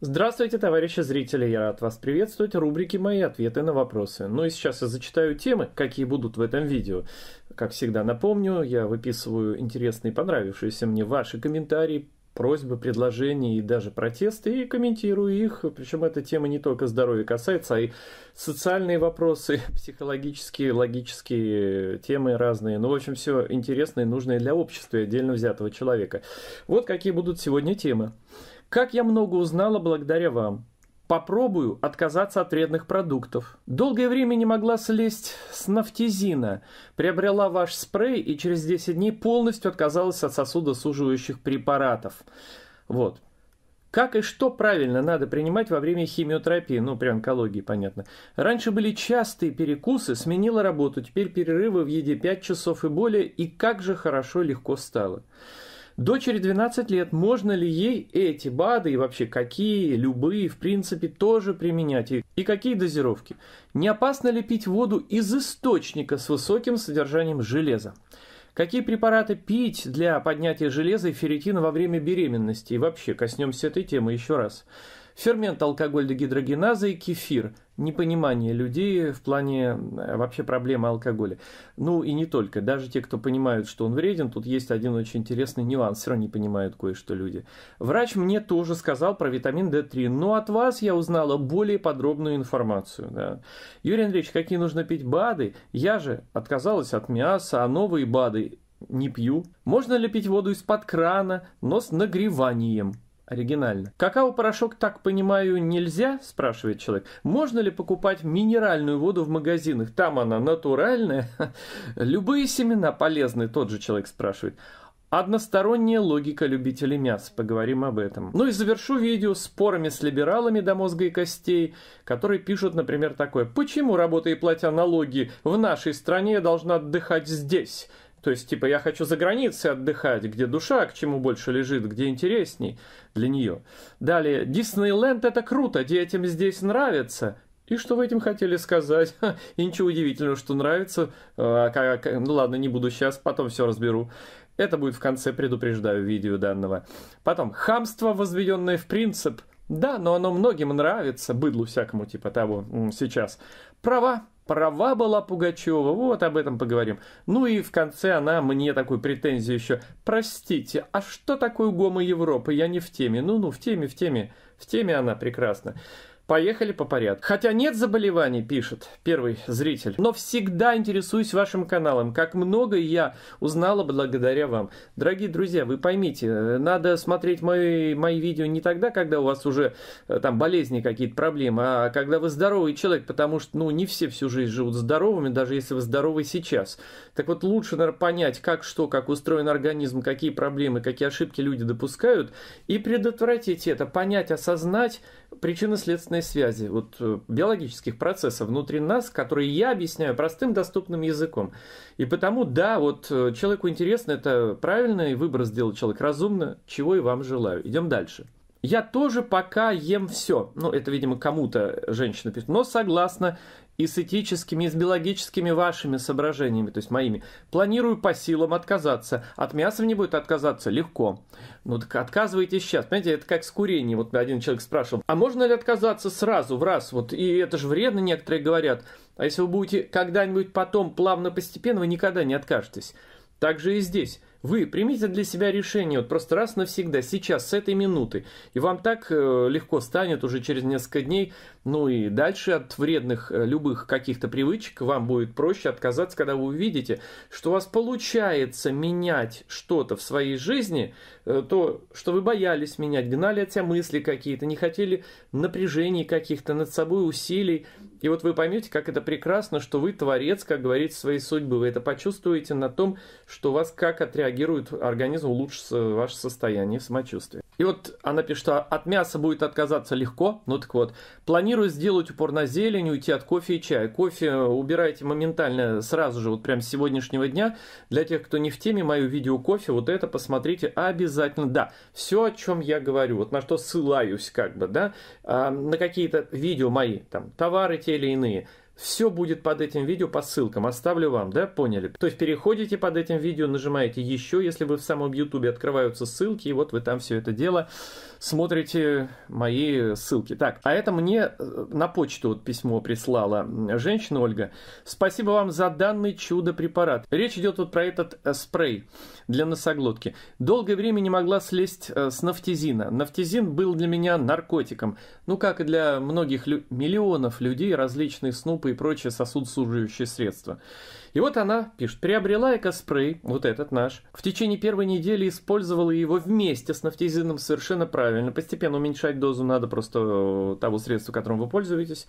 Здравствуйте, товарищи зрители! Я рад вас приветствовать в рубрике «Мои ответы на вопросы». Ну и сейчас я зачитаю темы, какие будут в этом видео. Как всегда напомню, я выписываю интересные понравившиеся мне ваши комментарии, просьбы, предложения и даже протесты, и комментирую их. Причем эта тема не только здоровья касается, а и социальные вопросы, психологические, логические темы разные. Ну, в общем, все интересное и нужное для общества и отдельно взятого человека. Вот какие будут сегодня темы. Как я много узнала благодаря вам. Попробую отказаться от вредных продуктов. Долгое время не могла слезть с нафтизина. Приобрела ваш спрей и через 10 дней полностью отказалась от сосудосуживающих препаратов. Вот. Как и что правильно надо принимать во время химиотерапии, ну, при онкологии, понятно. Раньше были частые перекусы, сменила работу, теперь перерывы в еде 5 часов и более, и как же хорошо легко стало. Дочери 12 лет, можно ли ей эти БАДы и вообще какие, любые, в принципе, тоже применять? И, и какие дозировки? Не опасно ли пить воду из источника с высоким содержанием железа? Какие препараты пить для поднятия железа и ферритина во время беременности? И вообще, коснемся этой темы еще раз. Фермент алкоголь-дегидрогеназа и кефир. Непонимание людей в плане э, вообще проблемы алкоголя. Ну и не только. Даже те, кто понимают, что он вреден, тут есть один очень интересный нюанс. Все равно не понимают кое-что люди. Врач мне тоже сказал про витамин D3, но ну, от вас я узнала более подробную информацию. Да. Юрий Андреевич, какие нужно пить БАДы? Я же отказалась от мяса, а новые БАДы не пью. Можно ли пить воду из-под крана, но с нагреванием? Оригинально. Какао-порошок, так понимаю, нельзя? Спрашивает человек. Можно ли покупать минеральную воду в магазинах? Там она натуральная. Любые семена полезны, тот же человек спрашивает. Односторонняя логика любителей мяса, поговорим об этом. Ну и завершу видео спорами с либералами до мозга и костей, которые пишут, например, такое. Почему, работая и платя налоги, в нашей стране я должна отдыхать здесь? То есть, типа, я хочу за границей отдыхать, где душа, к чему больше лежит, где интересней для нее. Далее, Диснейленд это круто, детям здесь нравится. И что вы этим хотели сказать? И ничего удивительного, что нравится. А, ну ладно, не буду сейчас, потом все разберу. Это будет в конце, предупреждаю, видео данного. Потом, хамство, возведенное в принцип. Да, но оно многим нравится, быдлу всякому типа того сейчас. Права права была Пугачева, вот об этом поговорим. Ну и в конце она мне такую претензию еще. Простите, а что такое гомо Европы? Я не в теме. Ну-ну, в теме, в теме. В теме она прекрасно. Поехали по порядку. Хотя нет заболеваний, пишет первый зритель, но всегда интересуюсь вашим каналом. Как много я узнала благодаря вам. Дорогие друзья, вы поймите, э, надо смотреть мои, мои видео не тогда, когда у вас уже э, там болезни какие-то, проблемы, а когда вы здоровый человек, потому что, ну, не все всю жизнь живут здоровыми, даже если вы здоровы сейчас. Так вот, лучше, наверное, понять, как что, как устроен организм, какие проблемы, какие ошибки люди допускают, и предотвратить это, понять, осознать причинно-следственные причинно связи, вот э, биологических процессов внутри нас, которые я объясняю простым доступным языком. И потому, да, вот э, человеку интересно, это правильный выбор сделал человек, разумно, чего и вам желаю. Идем дальше. Я тоже пока ем все. Ну, это, видимо, кому-то женщина пишет. Но согласна, и с этическими, и с биологическими вашими соображениями, то есть моими. Планирую по силам отказаться. От мяса мне будет отказаться легко. Ну так отказывайтесь сейчас. Понимаете, это как с курением. Вот один человек спрашивал, а можно ли отказаться сразу, в раз? Вот, и это же вредно, некоторые говорят. А если вы будете когда-нибудь потом плавно, постепенно, вы никогда не откажетесь. Так же и здесь. Вы примите для себя решение вот просто раз навсегда, сейчас, с этой минуты. И вам так э, легко станет уже через несколько дней, ну и дальше от вредных э, любых каких-то привычек вам будет проще отказаться, когда вы увидите, что у вас получается менять что-то в своей жизни, э, то, что вы боялись менять, гнали от себя мысли какие-то, не хотели напряжений каких-то над собой, усилий, и вот вы поймете, как это прекрасно, что вы творец, как говорится, своей судьбы. Вы это почувствуете на том, что у вас как отреагирует организм, улучшится ваше состояние, самочувствие. И вот она пишет, что от мяса будет отказаться легко. Ну так вот, планирую сделать упор на зелень, уйти от кофе и чая. Кофе убирайте моментально, сразу же, вот прям с сегодняшнего дня. Для тех, кто не в теме, мое видео кофе, вот это посмотрите обязательно. Да, все, о чем я говорю, вот на что ссылаюсь как бы, да, а, на какие-то видео мои, там, товары те или иные. Все будет под этим видео по ссылкам, оставлю вам, да, поняли? То есть переходите под этим видео, нажимаете еще, если вы в самом YouTube открываются ссылки, и вот вы там все это дело смотрите мои ссылки. Так, а это мне э, на почту вот письмо прислала женщина Ольга. Спасибо вам за данный чудо-препарат. Речь идет вот про этот э, спрей для носоглотки. Долгое время не могла слезть э, с нафтизина. Нафтизин был для меня наркотиком. Ну, как и для многих лю- миллионов людей, различные снупы и прочие сосудосуживающие средства. И вот она пишет, приобрела экоспрей, вот этот наш, в течение первой недели использовала его вместе с нафтизином совершенно правильно. Постепенно уменьшать дозу надо просто э, того средства, которым вы пользуетесь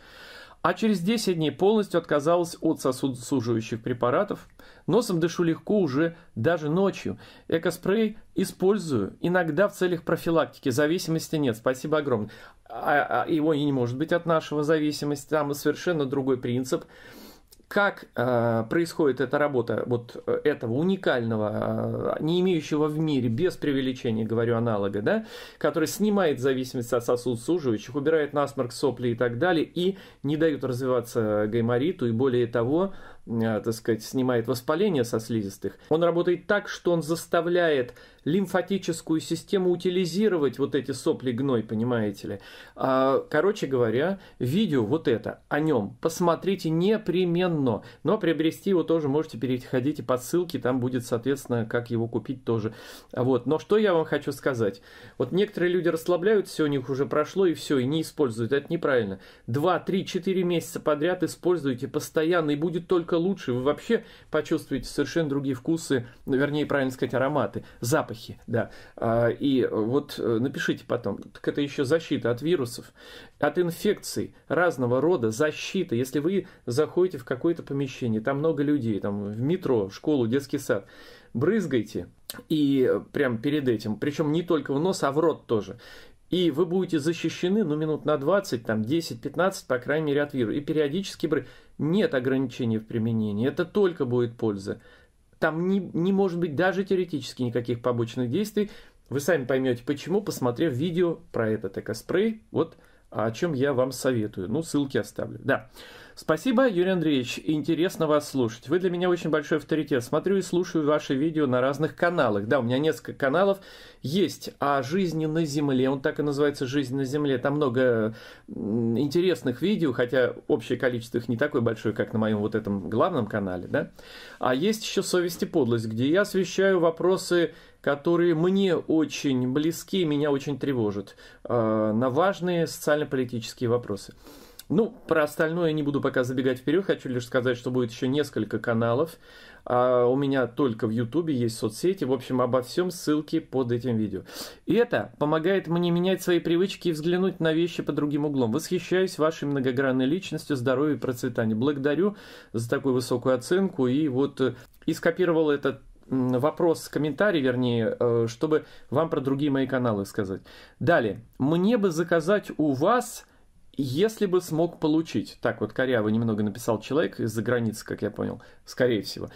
а через 10 дней полностью отказалась от сосудосуживающих препаратов. Носом дышу легко уже даже ночью. Экоспрей использую иногда в целях профилактики. Зависимости нет, спасибо огромное. А, а его и не может быть от нашего зависимости, там совершенно другой принцип как э, происходит эта работа вот э, этого уникального, э, не имеющего в мире, без преувеличения, говорю, аналога, да, который снимает зависимость от сосудосуживающих, убирает насморк, сопли и так далее, и не дают развиваться гаймориту, и более того, Э, так сказать, снимает воспаление со слизистых. Он работает так, что он заставляет лимфатическую систему утилизировать вот эти сопли гной, понимаете ли. А, короче говоря, видео вот это о нем посмотрите непременно, но приобрести его тоже можете переходите по ссылке, там будет, соответственно, как его купить тоже. Вот. Но что я вам хочу сказать? Вот некоторые люди расслабляются, все у них уже прошло, и все, и не используют. Это неправильно. Два, три, четыре месяца подряд используйте постоянно, и будет только лучше. Вы вообще почувствуете совершенно другие вкусы, вернее, правильно сказать, ароматы, запахи, да. А, и вот э, напишите потом. Так это еще защита от вирусов, от инфекций разного рода, защита. Если вы заходите в какое-то помещение, там много людей, там в метро, в школу, детский сад, брызгайте, и прям перед этим, причем не только в нос, а в рот тоже. И вы будете защищены, ну, минут на 20, там, 10-15, по крайней мере, от вируса. И периодически брызгайте нет ограничений в применении, это только будет польза. Там не, не может быть даже теоретически никаких побочных действий. Вы сами поймете, почему, посмотрев видео про этот экоспрей, вот о чем я вам советую. Ну, ссылки оставлю. Да. Спасибо, Юрий Андреевич. Интересно вас слушать. Вы для меня очень большой авторитет. Смотрю и слушаю ваши видео на разных каналах. Да, у меня несколько каналов есть о а жизни на Земле. Он так и называется «Жизнь на Земле». Там много интересных видео, хотя общее количество их не такое большое, как на моем вот этом главном канале. Да? А есть еще «Совесть и подлость», где я освещаю вопросы которые мне очень близки и меня очень тревожат э, на важные социально-политические вопросы. Ну, про остальное не буду пока забегать вперед. Хочу лишь сказать, что будет еще несколько каналов. А у меня только в Ютубе есть соцсети. В общем, обо всем ссылки под этим видео. И это помогает мне менять свои привычки и взглянуть на вещи по другим углом. Восхищаюсь вашей многогранной личностью, здоровья и процветания. Благодарю за такую высокую оценку. И вот э, и скопировал этот вопрос, комментарий, вернее, э, чтобы вам про другие мои каналы сказать. Далее. Мне бы заказать у вас если бы смог получить, так вот коряво немного написал человек из-за границы, как я понял, скорее всего.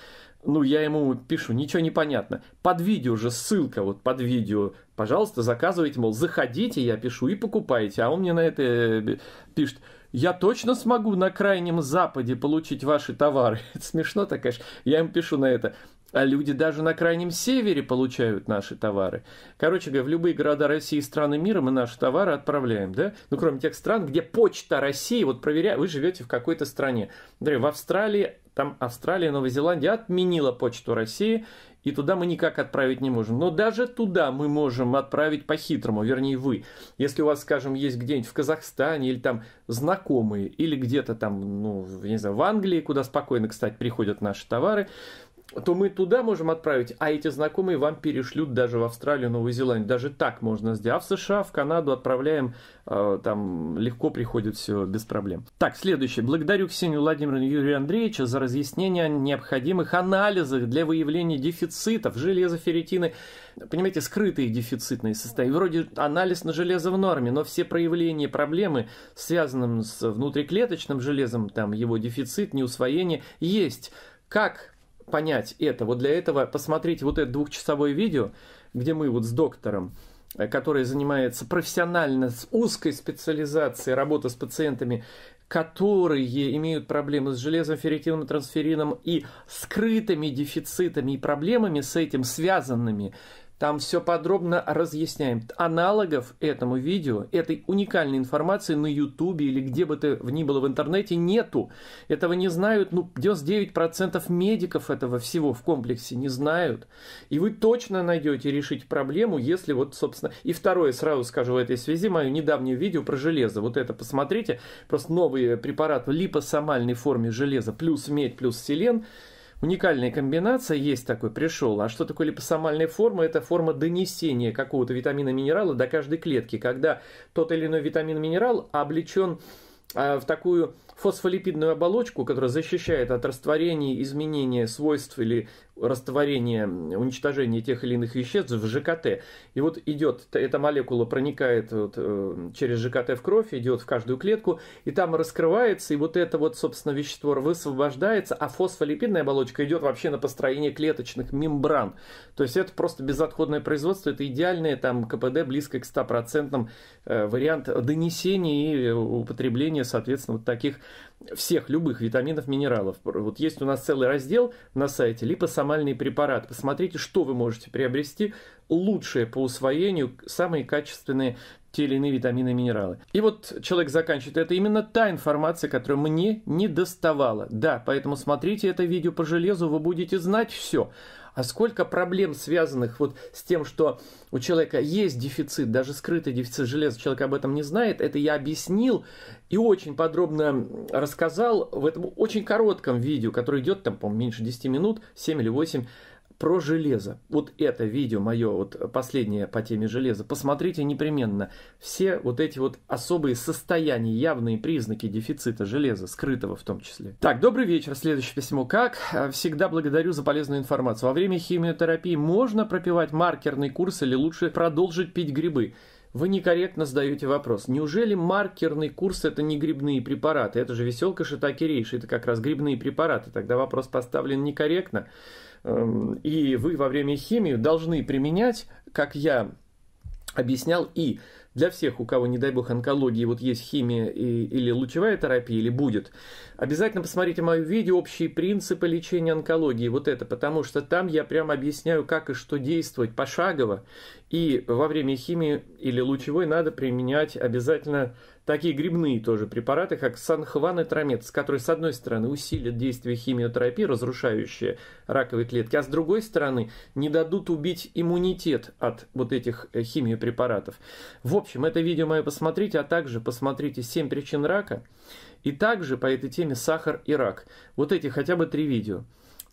Ну, я ему пишу, ничего не понятно. Под видео же ссылка, вот под видео, пожалуйста, заказывайте, мол, заходите, я пишу, и покупайте. А он мне на это э, пишет, я точно смогу на Крайнем Западе получить ваши товары. Это смешно так, конечно. Я им пишу на это. А люди даже на крайнем севере получают наши товары. Короче говоря, в любые города России и страны мира мы наши товары отправляем, да? Ну, кроме тех стран, где почта России, вот проверяя, вы живете в какой-то стране. Например, в Австралии, там Австралия, Новая Зеландия отменила почту России, и туда мы никак отправить не можем. Но даже туда мы можем отправить по-хитрому, вернее вы. Если у вас, скажем, есть где-нибудь в Казахстане или там знакомые, или где-то там, ну, не знаю, в Англии, куда спокойно, кстати, приходят наши товары, то мы туда можем отправить, а эти знакомые вам перешлют даже в Австралию, Новую Зеландию. Даже так можно сделать. А в США, в Канаду отправляем, э, там легко приходит все без проблем. Так, следующее. Благодарю Ксению Владимировну Юрию Андреевича за разъяснение о необходимых анализах для выявления дефицитов железа, Понимаете, скрытые дефицитные состояния. Вроде анализ на железо в норме, но все проявления проблемы, связанным с внутриклеточным железом, там его дефицит, неусвоение, есть. Как понять это. Вот для этого посмотрите вот это двухчасовое видео, где мы вот с доктором, э, который занимается профессионально с узкой специализацией работы с пациентами, которые имеют проблемы с железом, ферритином, трансферином и скрытыми дефицитами и проблемами с этим связанными, там все подробно разъясняем. Аналогов этому видео, этой уникальной информации на Ютубе или где бы то ни было в интернете нету. Этого не знают, ну, 99% медиков этого всего в комплексе не знают. И вы точно найдете решить проблему, если вот, собственно... И второе, сразу скажу в этой связи, мое недавнее видео про железо. Вот это посмотрите. Просто новый препарат в липосомальной форме железа плюс медь плюс селен – уникальная комбинация есть такой, пришел. А что такое липосомальная форма? Это форма донесения какого-то витамина-минерала до каждой клетки, когда тот или иной витамин-минерал облечен а, в такую фосфолипидную оболочку, которая защищает от растворения, изменения свойств или растворения, уничтожения тех или иных веществ в ЖКТ. И вот идет, эта молекула проникает вот, э, через ЖКТ в кровь, идет в каждую клетку, и там раскрывается, и вот это вот, собственно, вещество высвобождается, а фосфолипидная оболочка идет вообще на построение клеточных мембран. То есть это просто безотходное производство, это идеальное там КПД близко к 100% э, вариант донесения и э, употребления, соответственно, вот таких всех любых витаминов, минералов. Вот есть у нас целый раздел на сайте «Липосомальный препарат». Посмотрите, что вы можете приобрести лучшие по усвоению, самые качественные те или иные витамины и минералы. И вот человек заканчивает. Это именно та информация, которая мне не доставала. Да, поэтому смотрите это видео по железу, вы будете знать все. А сколько проблем, связанных вот с тем, что у человека есть дефицит, даже скрытый дефицит железа, человек об этом не знает, это я объяснил и очень подробно рассказал в этом очень коротком видео, которое идет там, по меньше 10 минут, 7 или 8 про железо. Вот это видео мое, вот э, последнее по теме железа. Посмотрите непременно. Все вот эти вот особые состояния, явные признаки дефицита железа, скрытого в том числе. Так, добрый вечер. Следующее письмо. Как э, всегда благодарю за полезную информацию. Во время химиотерапии можно пропивать маркерный курс или лучше продолжить пить грибы? Вы некорректно задаете вопрос. Неужели маркерный курс – это не грибные препараты? Это же веселка, шитаки, Это как раз грибные препараты. Тогда вопрос поставлен некорректно. Эм, и вы во время химии должны применять, как я объяснял, и для всех, у кого, не дай бог, онкологии, вот есть химия и, или лучевая терапия, или будет, обязательно посмотрите мое видео «Общие принципы лечения онкологии», вот это, потому что там я прямо объясняю, как и что действовать пошагово, и во время химии или лучевой надо применять обязательно Такие грибные тоже препараты, как санхван и трамец, которые, с одной стороны, усилят действие химиотерапии, разрушающие раковые клетки, а с другой стороны, не дадут убить иммунитет от вот этих э, химиопрепаратов. В общем, это видео мое посмотрите, а также посмотрите «7 причин рака» и также по этой теме «Сахар и рак». Вот эти хотя бы три видео.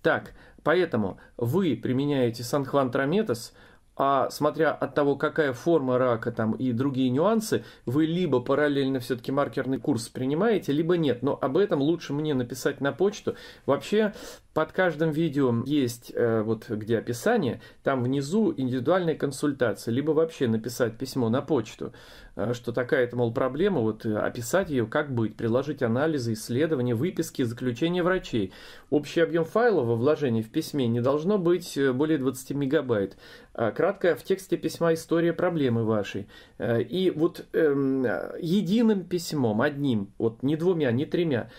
Так, поэтому вы применяете санхван траметас – а смотря от того, какая форма рака там и другие нюансы, вы либо параллельно все-таки маркерный курс принимаете, либо нет. Но об этом лучше мне написать на почту. Вообще, под каждым видео есть э, вот где описание, там внизу индивидуальная консультация, либо вообще написать письмо на почту, э, что такая-то, мол, проблема, вот э, описать ее, как быть, приложить анализы, исследования, выписки, заключения врачей. Общий объем файла во вложении в письме не должно быть э, более 20 мегабайт. А, Кратко в тексте письма история проблемы вашей. Э, и вот эм, единым письмом, одним, вот не двумя, не тремя,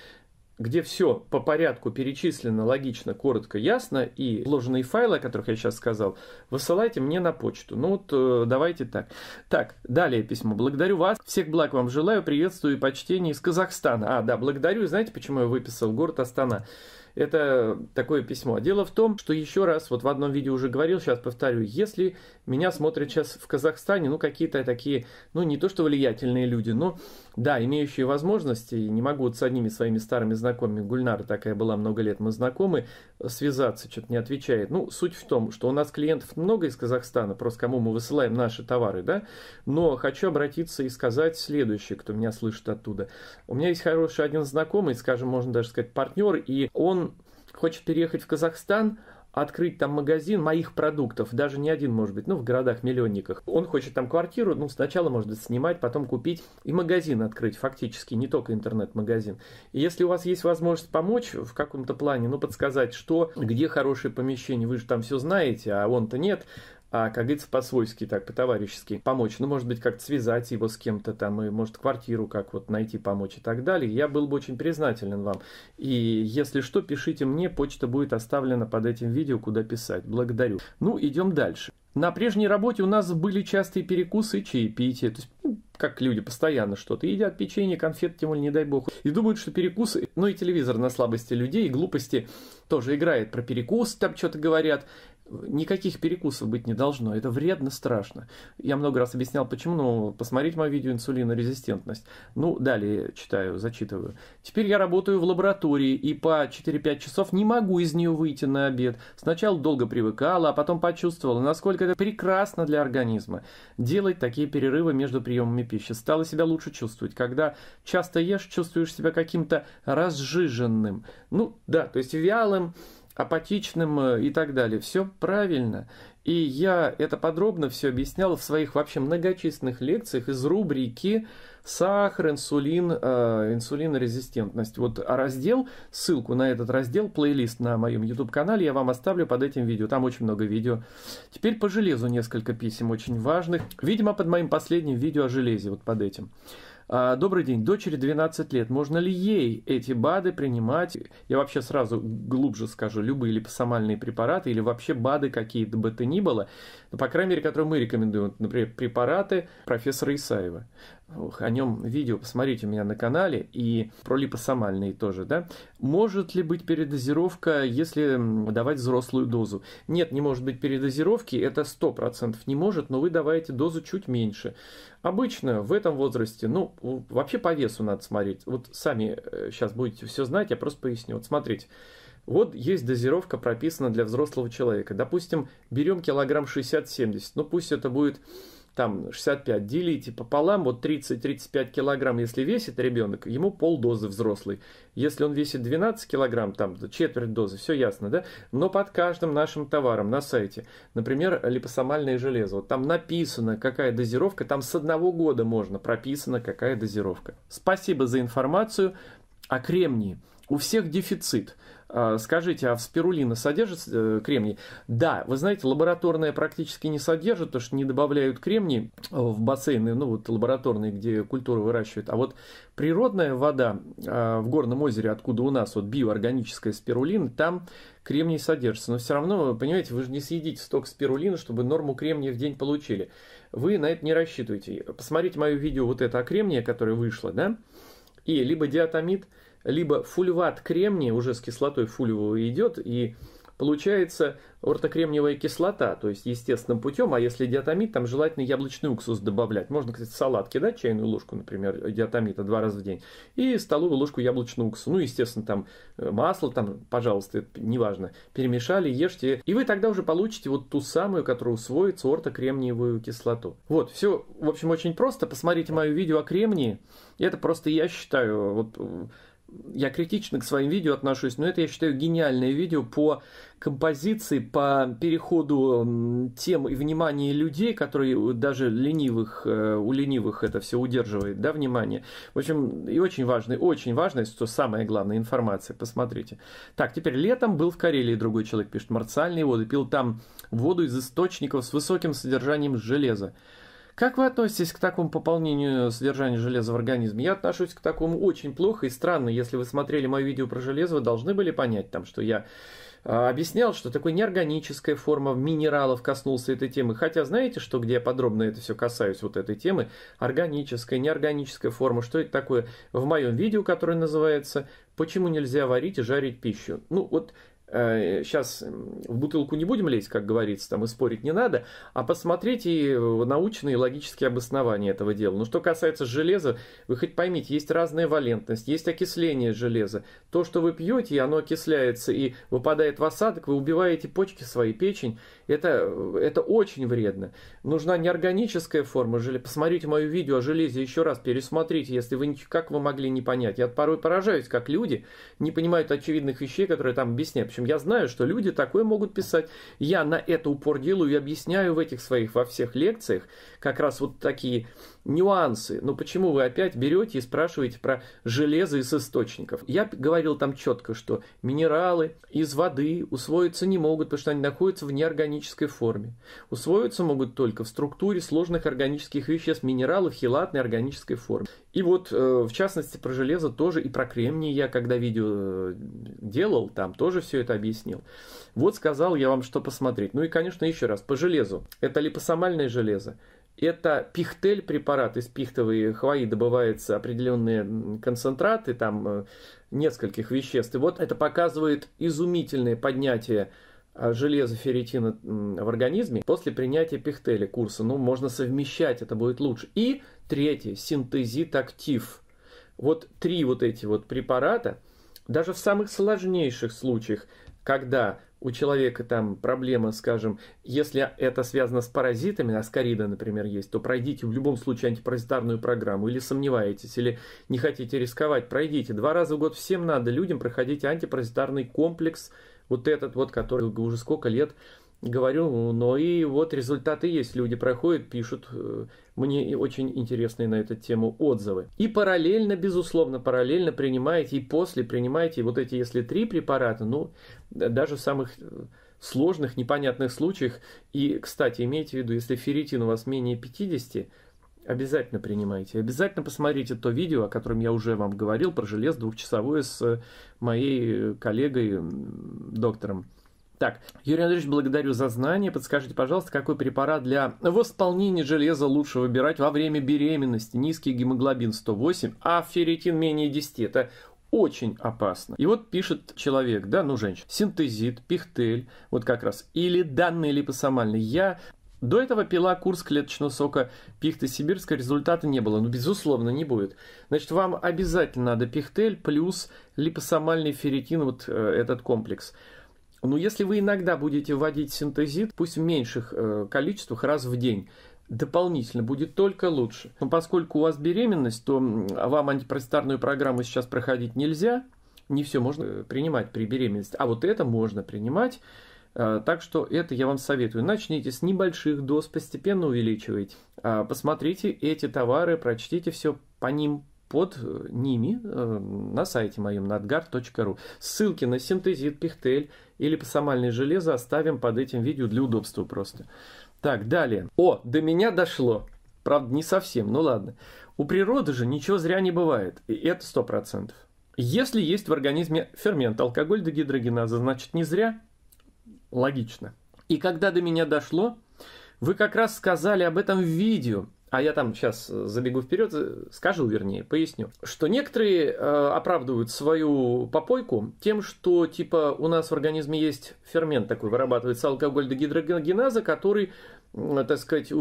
где все по порядку перечислено, логично, коротко, ясно, и вложенные файлы, о которых я сейчас сказал, высылайте мне на почту. Ну вот э, давайте так. Так, далее письмо. Благодарю вас, всех благ вам желаю, приветствую и почтение из Казахстана. А, да, благодарю, знаете, почему я выписал город Астана? это такое письмо. Дело в том, что еще раз, вот в одном видео уже говорил, сейчас повторю, если меня смотрят сейчас в Казахстане, ну, какие-то такие, ну, не то что влиятельные люди, но, да, имеющие возможности, не могу вот с одними своими старыми знакомыми, Гульнара такая была много лет, мы знакомы, связаться, что-то не отвечает. Ну, суть в том, что у нас клиентов много из Казахстана, просто кому мы высылаем наши товары, да, но хочу обратиться и сказать следующее, кто меня слышит оттуда. У меня есть хороший один знакомый, скажем, можно даже сказать, партнер, и он хочет переехать в Казахстан, открыть там магазин моих продуктов, даже не один, может быть, ну, в городах-миллионниках. Он хочет там квартиру, ну, сначала, может быть, снимать, потом купить и магазин открыть фактически, не только интернет-магазин. И если у вас есть возможность помочь в каком-то плане, ну, подсказать, что, где хорошее помещение, вы же там все знаете, а он-то нет, а, как говорится, по-свойски так, по-товарищески помочь. Ну, может быть, как-то связать его с кем-то там, и, может, квартиру как вот найти, помочь и так далее. Я был бы очень признателен вам. И если что, пишите мне, почта будет оставлена под этим видео, куда писать. Благодарю. Ну, идем дальше. На прежней работе у нас были частые перекусы и чаепития. То есть, ну, как люди постоянно что-то едят, печенье, конфеты, тем более, не дай бог. И думают, что перекусы, ну и телевизор на слабости людей и глупости тоже играет про перекус, там что-то говорят. Никаких перекусов быть не должно, это вредно, страшно. Я много раз объяснял, почему, ну, посмотреть мое видео «Инсулинорезистентность». Ну, далее читаю, зачитываю. Теперь я работаю в лаборатории и по 4-5 часов не могу из нее выйти на обед. Сначала долго привыкала, а потом почувствовала, насколько это прекрасно для организма. Делать такие перерывы между приемами пищи. стало себя лучше чувствовать. Когда часто ешь, чувствуешь себя каким-то разжиженным. Ну, да, то есть вялым, апатичным э, и так далее. Все правильно. И я это подробно все объяснял в своих вообще многочисленных лекциях из рубрики «Сахар, инсулин, э, инсулинорезистентность». Вот а раздел, ссылку на этот раздел, плейлист на моем YouTube-канале я вам оставлю под этим видео. Там очень много видео. Теперь по железу несколько писем очень важных. Видимо, под моим последним видео о железе, вот под этим. А, Добрый день, дочери 12 лет, можно ли ей эти БАДы принимать? Я вообще сразу глубже скажу, любые липосомальные препараты или вообще БАДы какие-то бы то ни было, по крайней мере, которые мы рекомендуем, например, препараты профессора Исаева о нем видео посмотрите у меня на канале, и про липосомальные тоже, да. Может ли быть передозировка, если давать взрослую дозу? Нет, не может быть передозировки, это 100% не может, но вы даваете дозу чуть меньше. Обычно в этом возрасте, ну, вообще по весу надо смотреть. Вот сами сейчас э, будете все знать, я просто поясню. Вот смотрите, вот есть дозировка прописана для взрослого человека. Допустим, берем килограмм 60-70, ну пусть это будет там 65, делите пополам, вот 30-35 килограмм, если весит ребенок, ему полдозы взрослый. Если он весит 12 килограмм, там четверть дозы, все ясно, да? Но под каждым нашим товаром на сайте, например, липосомальное железо, вот там написано, какая дозировка, там с одного года можно прописано, какая дозировка. Спасибо за информацию о а кремнии. У всех дефицит – а, скажите, а в спирулина содержится э, кремний? Да, вы знаете, лабораторная практически не содержит, потому что не добавляют кремний в бассейны, ну вот лабораторные, где культуру выращивают. А вот природная вода а, в горном озере, откуда у нас вот биоорганическая спирулина, там кремний содержится. Но все равно, понимаете, вы же не съедите столько спирулина, чтобы норму кремния в день получили. Вы на это не рассчитываете. Посмотрите мое видео вот это о кремнии, которое вышло, да? И либо диатомит либо фульват кремния уже с кислотой фулевого идет, и получается ортокремниевая кислота, то есть естественным путем, а если диатомит, там желательно яблочный уксус добавлять. Можно, кстати, салат кидать, чайную ложку, например, диатомита два раза в день, и столовую ложку яблочного уксуса. Ну, естественно, там э, масло, там, пожалуйста, неважно, перемешали, ешьте, и вы тогда уже получите вот ту самую, которая усвоится, ортокремниевую кислоту. Вот, все, в общем, очень просто. Посмотрите мое видео о кремнии. Это просто, я считаю, вот э, я критично к своим видео отношусь, но это, я считаю, гениальное видео по композиции, по переходу тем и внимания людей, которые даже ленивых, э, у ленивых это все удерживает, да, внимание. В общем, и очень важный, очень важно, что самое главное, информация, посмотрите. Так, теперь летом был в Карелии, другой человек пишет, марциальные воды, пил там воду из источников с высоким содержанием железа. Как вы относитесь к такому пополнению содержания железа в организме? Я отношусь к такому очень плохо и странно. Если вы смотрели мое видео про железо, вы должны были понять, там, что я а, объяснял, что такое неорганическая форма минералов коснулся этой темы. Хотя знаете, что где я подробно это все касаюсь, вот этой темы, органическая, неорганическая форма, что это такое в моем видео, которое называется «Почему нельзя варить и жарить пищу?» Ну вот сейчас э, в бутылку не будем лезть, как говорится, там и спорить не надо, а посмотреть и научные и логические обоснования этого дела. Но что касается железа, вы хоть поймите, есть разная валентность, есть окисление железа. То, что вы пьете, оно окисляется и выпадает в осадок, вы убиваете почки свои, печень. Это, э, это очень вредно. Нужна неорганическая форма железа. Посмотрите мое видео о железе еще раз, пересмотрите, если вы как вы могли не понять. Я порой поражаюсь, как люди не понимают очевидных вещей, которые там объясняют общем, я знаю, что люди такое могут писать. Я на это упор делаю и объясняю в этих своих, во всех лекциях как раз вот такие нюансы. но почему вы опять берете и спрашиваете про железо из источников? Я говорил там четко, что минералы из воды усвоиться не могут, потому что они находятся в неорганической форме. Усвоиться могут только в структуре сложных органических веществ, минералов, хилатной органической формы. И вот, э, в частности, про железо тоже и про кремний я, когда видео э, делал, там тоже все это объяснил. Вот сказал я вам, что посмотреть. Ну и, конечно, еще раз, по железу. Это липосомальное железо. Это пихтель препарат из пихтовой хвои добывается определенные концентраты, там э, нескольких веществ. И вот это показывает изумительное поднятие э, железа ферритина в организме после принятия пихтели курса. Ну, можно совмещать, это будет лучше. И третий синтезит актив. Вот три вот эти вот препарата, даже в самых сложнейших случаях, когда у человека там проблема, скажем, если это связано с паразитами, а аскарида, например, есть, то пройдите в любом случае антипаразитарную программу, или сомневаетесь, или не хотите рисковать, пройдите. Два раза в год всем надо людям проходить антипаразитарный комплекс, вот этот вот, который уже сколько лет говорю, но и вот результаты есть. Люди проходят, пишут э, мне очень интересные на эту тему отзывы. И параллельно, безусловно, параллельно принимаете и после принимаете вот эти, если три препарата, ну, даже в самых э, сложных, непонятных случаях. И, кстати, имейте в виду, если ферритин у вас менее 50, Обязательно принимайте. Обязательно посмотрите то видео, о котором я уже вам говорил, про желез двухчасовое с моей коллегой, доктором так, Юрий Андреевич, благодарю за знание. Подскажите, пожалуйста, какой препарат для восполнения железа лучше выбирать во время беременности? Низкий гемоглобин 108, а ферритин менее 10. Это очень опасно. И вот пишет человек, да, ну женщина, синтезит, пихтель, вот как раз, или данные липосомальные. Я до этого пила курс клеточного сока пихты сибирской, результата не было. Ну, безусловно, не будет. Значит, вам обязательно надо пихтель плюс липосомальный ферритин, вот э, этот комплекс. Ну, если вы иногда будете вводить синтезит, пусть в меньших э, количествах раз в день, дополнительно будет только лучше. Но поскольку у вас беременность, то вам антипростарную программу сейчас проходить нельзя, не все можно э, принимать при беременности, а вот это можно принимать. Э, так что это я вам советую. Начните с небольших доз, постепенно увеличивайте. А, посмотрите эти товары, прочтите все по ним, под э, ними э, на сайте моем надгар.ру. Ссылки на синтезит, пихтель или пасамальное железо оставим под этим видео для удобства просто. Так, далее. О, до меня дошло. Правда, не совсем, ну ладно. У природы же ничего зря не бывает, и это сто процентов Если есть в организме фермент алкоголь дегидрогеназа, значит не зря? Логично. И когда до меня дошло, вы как раз сказали об этом в видео – а я там сейчас э, забегу вперед, э, скажу, вернее, поясню, что некоторые э, оправдывают свою попойку тем, что типа у нас в организме есть фермент такой, вырабатывается алкоголь дегидрогеназа, который, э, так сказать,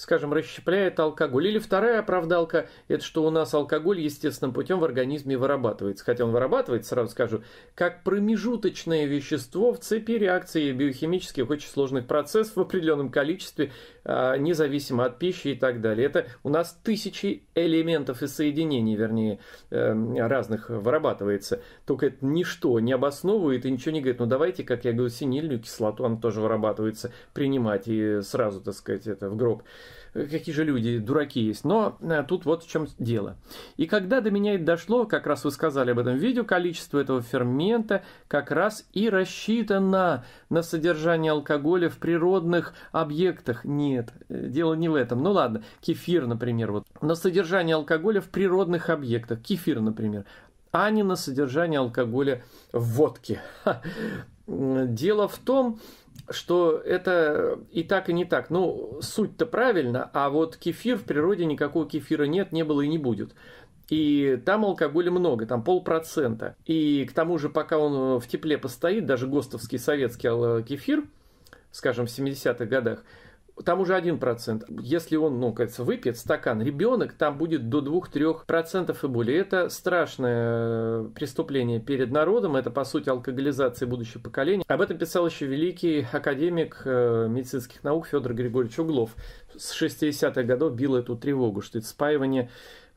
скажем, расщепляет алкоголь. Или вторая оправдалка – это что у нас алкоголь естественным путем в организме вырабатывается. Хотя он вырабатывается, сразу скажу, как промежуточное вещество в цепи реакции биохимических очень сложных процессов в определенном количестве, а, независимо от пищи и так далее. Это у нас тысячи элементов и соединений, вернее, эм, разных вырабатывается. Только это ничто не обосновывает и ничего не говорит. Ну давайте, как я говорю, синильную кислоту, она тоже вырабатывается, принимать и сразу, так сказать, это в гроб какие же люди, дураки есть. Но э, тут вот в чем дело. И когда до меня это дошло, как раз вы сказали об этом видео, количество этого фермента как раз и рассчитано на содержание алкоголя в природных объектах. Нет, э, дело не в этом. Ну ладно, кефир, например, вот. На содержание алкоголя в природных объектах. Кефир, например а не на содержание алкоголя в водке. Дело в том, что это и так, и не так. Ну, суть-то правильно, а вот кефир в природе никакого кефира нет, не было и не будет. И там алкоголя много, там полпроцента. И к тому же, пока он в тепле постоит, даже ГОСТовский советский кефир, скажем, в 70-х годах, там уже 1%. Если он, ну, кажется, выпьет стакан, ребенок, там будет до 2-3% и более. Это страшное э, преступление перед народом, это, по сути, алкоголизация будущего поколения. Об этом писал еще великий академик э, медицинских наук Федор Григорьевич Углов. С 60-х годов бил эту тревогу, что это спаивание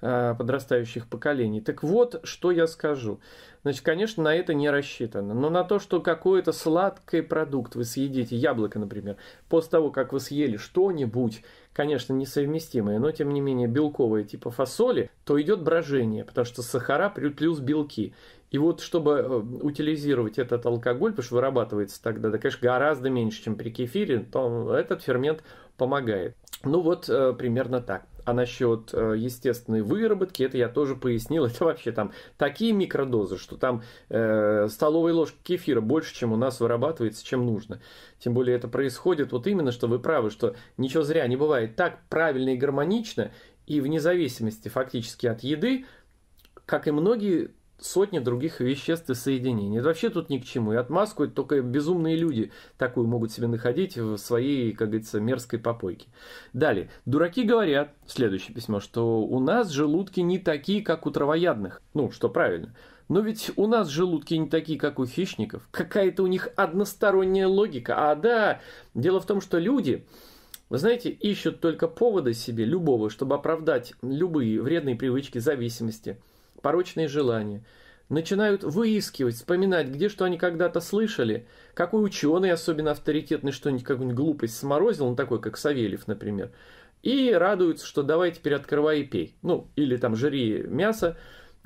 Э, подрастающих поколений. Так вот, что я скажу. Значит, конечно, на это не рассчитано. Но на то, что какой-то сладкий продукт вы съедите, яблоко, например, после того, как вы съели что-нибудь, конечно, несовместимое, но тем не менее белковое, типа фасоли, то идет брожение, потому что сахара плюс белки. И вот чтобы э, утилизировать этот алкоголь, потому что вырабатывается тогда, да, конечно, гораздо меньше, чем при кефире, то этот фермент помогает. Ну вот э, примерно так. А насчет э, естественной выработки, это я тоже пояснил, это вообще там такие микродозы, что там э, столовая ложка кефира больше, чем у нас вырабатывается, чем нужно. Тем более это происходит вот именно, что вы правы, что ничего зря не бывает так правильно и гармонично, и вне зависимости фактически от еды, как и многие сотни других веществ и соединений. Это вообще тут ни к чему. И отмазку только безумные люди такую могут себе находить в своей, как говорится, мерзкой попойке. Далее. Дураки говорят, следующее письмо, что у нас желудки не такие, как у травоядных. Ну, что правильно. Но ведь у нас желудки не такие, как у хищников. Какая-то у них односторонняя логика. А да, дело в том, что люди, вы знаете, ищут только повода себе любого, чтобы оправдать любые вредные привычки, зависимости – порочные желания, начинают выискивать, вспоминать, где что они когда-то слышали, какой ученый, особенно авторитетный, что-нибудь, какую-нибудь глупость сморозил, он ну, такой, как Савельев, например, и радуются, что давай теперь открывай и пей. Ну, или там жри мясо,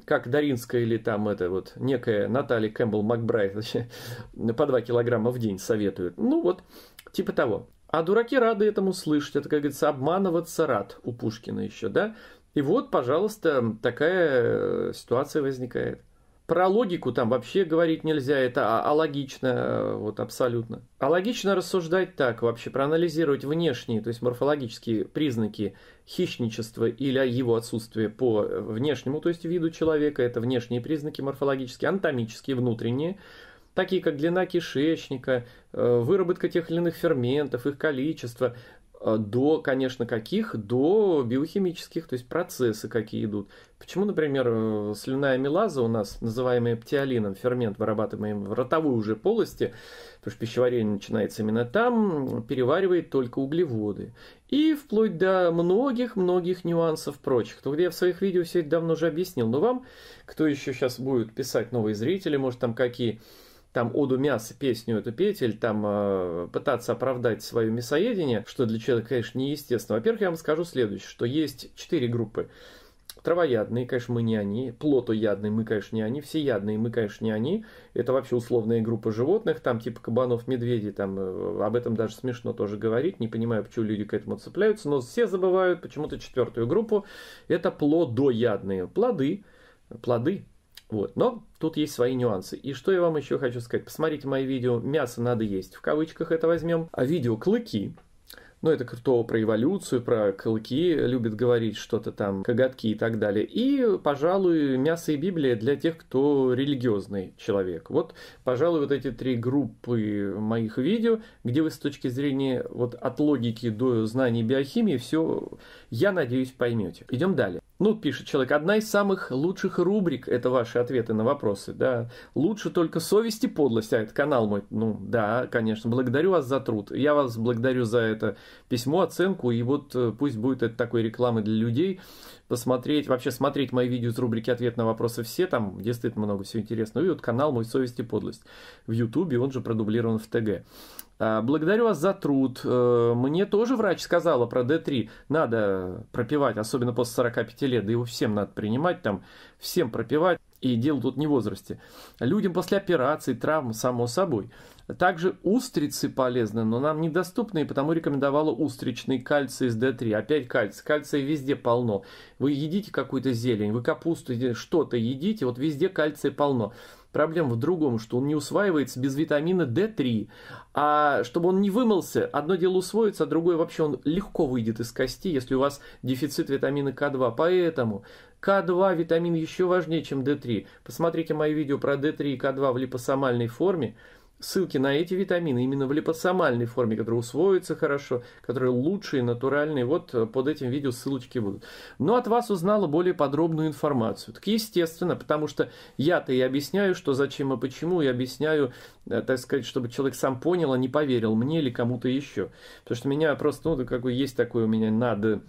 как Даринская или там это вот некая Наталья Кэмпбелл Макбрайт по 2 килограмма в день советует. Ну вот, типа того. А дураки рады этому слышать. Это, как говорится, обманываться рад у Пушкина еще, да? И вот, пожалуйста, такая э, ситуация возникает. Про логику там вообще говорить нельзя, это а, алогично, э, вот абсолютно. Алогично рассуждать так вообще, проанализировать внешние, то есть морфологические признаки хищничества или его отсутствие по э, внешнему, то есть виду человека, это внешние признаки морфологические, анатомические, внутренние, такие как длина кишечника, выработка тех или иных ферментов, их количество, Э, до, конечно, каких? До биохимических, то есть процессы какие идут. Почему, например, э, слюная мелаза у нас, называемая птиолином, фермент, вырабатываемый в ротовой уже полости, потому что пищеварение начинается именно там, переваривает только углеводы. И вплоть до многих-многих нюансов прочих. То, где я в своих видео все это давно уже объяснил. Но вам, кто еще сейчас будет писать, новые зрители, может, там какие там оду мяса песню эту петь или там э, пытаться оправдать свое мясоедение, что для человека, конечно, неестественно. Во-первых, я вам скажу следующее, что есть четыре группы. Травоядные, конечно, мы не они. Плотоядные, мы, конечно, не они. Всеядные, мы, конечно, не они. Это вообще условная группа животных, там типа кабанов, медведей, там э, об этом даже смешно тоже говорить. Не понимаю, почему люди к этому цепляются, но все забывают почему-то четвертую группу. Это плодоядные. Плоды, плоды, вот. Но тут есть свои нюансы. И что я вам еще хочу сказать? Посмотрите мои видео «Мясо надо есть». В кавычках это возьмем. А видео «Клыки» Ну, это кто про эволюцию, про клыки любит говорить что-то там, коготки и так далее. И, пожалуй, мясо и Библия для тех, кто религиозный человек. Вот, пожалуй, вот эти три группы моих видео, где вы с точки зрения вот от логики до знаний биохимии все, я надеюсь, поймете. Идем далее. Ну, пишет человек, одна из самых лучших рубрик – это ваши ответы на вопросы, да. Лучше только совесть и подлость, а это канал мой. Ну, да, конечно, благодарю вас за труд. Я вас благодарю за это письмо, оценку, и вот э, пусть будет это такой рекламы для людей. Посмотреть, вообще смотреть мои видео из рубрики «Ответ на вопросы все», там действительно много всего интересного. И вот канал «Мой совесть и подлость» в Ютубе, он же продублирован в ТГ. А, благодарю вас за труд. Э, мне тоже врач сказала про D3. Надо пропивать, особенно после 45 лет. Да его всем надо принимать, там всем пропивать. И дело тут не в возрасте. Людям после операции, травм, само собой. Также устрицы полезны, но нам недоступны, и потому рекомендовала устричный кальций из D3. Опять кальций. Кальция везде полно. Вы едите какую-то зелень, вы капусту, что-то едите, вот везде кальция полно. Проблема в другом, что он не усваивается без витамина D3. А чтобы он не вымылся, одно дело усвоится, а другое вообще он легко выйдет из кости, если у вас дефицит витамина К2. Поэтому к2 витамин еще важнее, чем D3. Посмотрите мои видео про D3 и К2 в липосомальной форме ссылки на эти витамины именно в липосомальной форме, которые усвоятся хорошо, которые лучшие, натуральные. Вот э, под этим видео ссылочки будут. Но от вас узнала более подробную информацию. Так естественно, потому что я-то и объясняю, что зачем и почему, и объясняю, э, так сказать, чтобы человек сам понял, а не поверил мне или кому-то еще. Потому что меня просто, ну, как бы есть такое у меня надо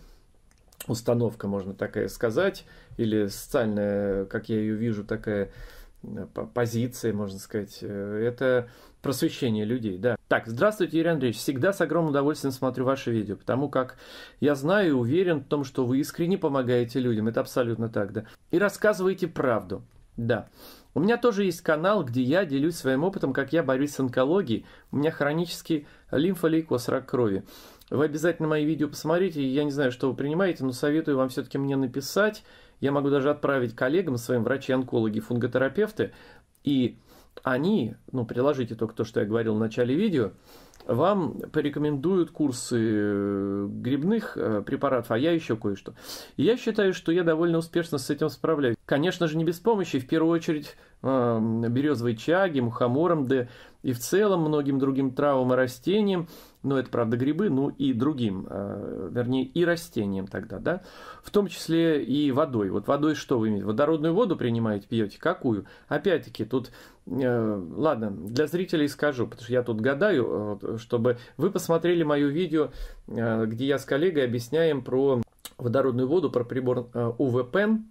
установка, можно такая сказать, или социальная, как я ее вижу, такая Э, позиции, можно сказать. Э, это просвещение людей, да. Так, здравствуйте, Юрий Андреевич. Всегда с огромным удовольствием смотрю ваши видео, потому как я знаю и уверен в том, что вы искренне помогаете людям. Это абсолютно так, да. И рассказываете правду. Да. У меня тоже есть канал, где я делюсь своим опытом, как я борюсь с онкологией. У меня хронический лимфолейкоз, рак крови. Вы обязательно мои видео посмотрите. Я не знаю, что вы принимаете, но советую вам все-таки мне написать я могу даже отправить коллегам своим врачи-онкологи, фунготерапевты, и они, ну, приложите только то, что я говорил в начале видео, вам порекомендуют курсы э, грибных э, препаратов, а я еще кое-что. Я считаю, что я довольно успешно с этим справляюсь. Конечно же, не без помощи, в первую очередь, березовой чаги, мухомором, да и в целом многим другим травам и растениям, но ну, это, правда, грибы, ну и другим, э, вернее, и растениям тогда, да, в том числе и водой. Вот водой что вы имеете? Водородную воду принимаете, пьете? Какую? Опять-таки, тут э, ладно, для зрителей скажу, потому что я тут гадаю, э, чтобы вы посмотрели мое видео, где я с коллегой объясняем про водородную воду, про прибор УВПен.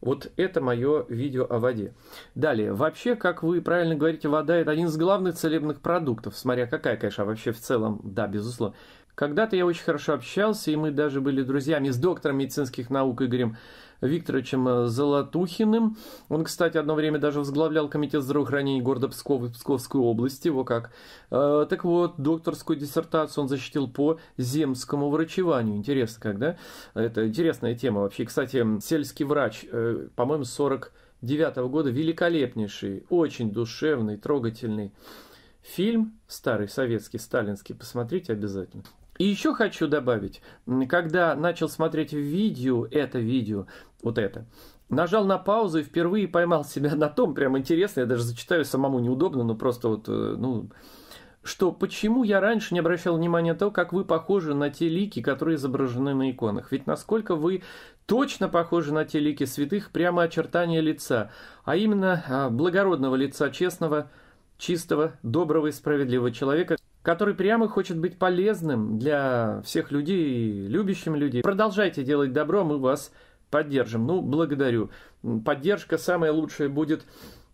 Вот это мое видео о воде. Далее. Вообще, как вы правильно говорите, вода – это один из главных целебных продуктов, смотря какая, конечно, а вообще в целом, да, безусловно. Когда-то я очень хорошо общался, и мы даже были друзьями с доктором медицинских наук Игорем Викторовичем э, Золотухиным. Он, кстати, одно время даже возглавлял комитет здравоохранения города Псков и Псковской области. Его как. Э, так вот, докторскую диссертацию он защитил по земскому врачеванию. Интересно, как, да? Это интересная тема вообще. Кстати, сельский врач, э, по-моему, 49 -го года, великолепнейший, очень душевный, трогательный фильм, старый советский, сталинский, посмотрите обязательно. И еще хочу добавить, когда начал смотреть видео, это видео, вот это. Нажал на паузу и впервые поймал себя на том, прям интересно, я даже зачитаю самому неудобно, но просто вот, э, ну, что почему я раньше не обращал внимания на то, как вы похожи на те лики, которые изображены на иконах. Ведь насколько вы точно похожи на те лики святых, прямо очертания лица, а именно а, благородного лица честного, чистого, доброго и справедливого человека, который прямо хочет быть полезным для всех людей, любящим людей. Продолжайте делать добро, мы вас Поддержим. Ну, благодарю. Поддержка самая лучшая будет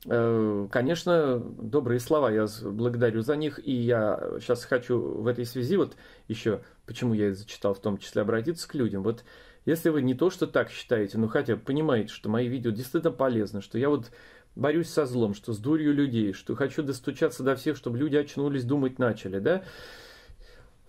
э, Конечно, добрые слова, я благодарю за них, и я сейчас хочу в этой связи вот еще, почему я это зачитал, в том числе обратиться к людям. Вот если вы не то, что так считаете, но хотя бы понимаете, что мои видео действительно полезны, что я вот борюсь со злом, что с дурью людей, что хочу достучаться до всех, чтобы люди очнулись, думать начали, да?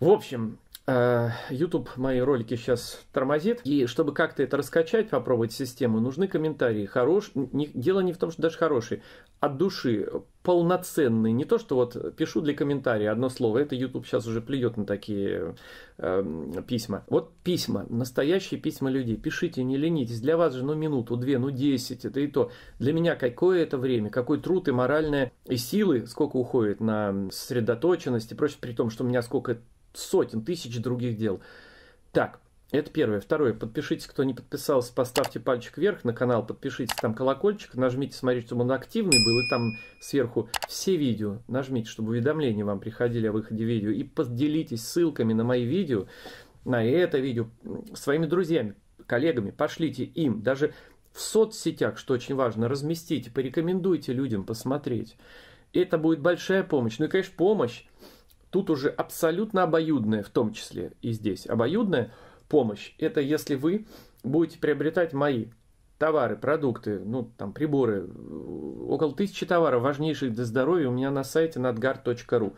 В общем, Э, YouTube мои ролики сейчас тормозит, и чтобы как-то это раскачать, попробовать систему, нужны комментарии. Хорош... Не... Дело не в том, что даже хороший, а от души, полноценный, Не то, что вот пишу для комментария одно слово, это YouTube сейчас уже плюет на такие эм, письма. Вот письма, настоящие письма людей. Пишите, не ленитесь. Для вас же ну минуту, две, ну десять, это и то. Для меня какое это время, какой труд и моральное, и силы, сколько уходит на сосредоточенность и прочее, при том, что у меня сколько сотен, тысяч других дел. Так, это первое. Второе. Подпишитесь, кто не подписался, поставьте пальчик вверх на канал, подпишитесь, там колокольчик, нажмите, смотрите, чтобы он активный был, и там сверху все видео нажмите, чтобы уведомления вам приходили о выходе видео, и поделитесь ссылками на мои видео, на это видео, своими друзьями, коллегами, пошлите им, даже в соцсетях, что очень важно, разместите, порекомендуйте людям посмотреть. Это будет большая помощь. Ну и, конечно, помощь Тут уже абсолютно обоюдная, в том числе и здесь, обоюдная помощь. Это если вы будете приобретать мои товары, продукты, ну, там, приборы, э, около тысячи товаров, важнейших для здоровья у меня на сайте надгар.ру.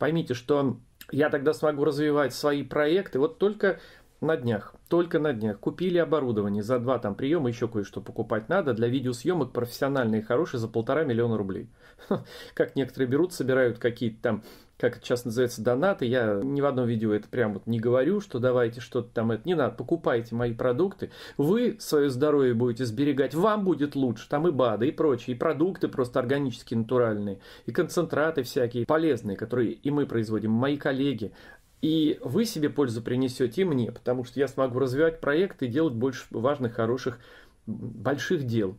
Поймите, что я тогда смогу развивать свои проекты. Вот только на днях, только на днях, купили оборудование за два там приема, еще кое-что покупать надо, для видеосъемок профессиональные хорошие за полтора миллиона рублей. Как некоторые берут, собирают какие-то там, как это сейчас называется, донаты, я ни в одном видео это прям вот не говорю, что давайте что-то там, это не надо, покупайте мои продукты, вы свое здоровье будете сберегать, вам будет лучше, там и БАДы, и прочие, и продукты просто органические натуральные, и концентраты всякие полезные, которые и мы производим, мои коллеги, и вы себе пользу принесете, и мне, потому что я смогу развивать проект и делать больше важных, хороших, больших дел.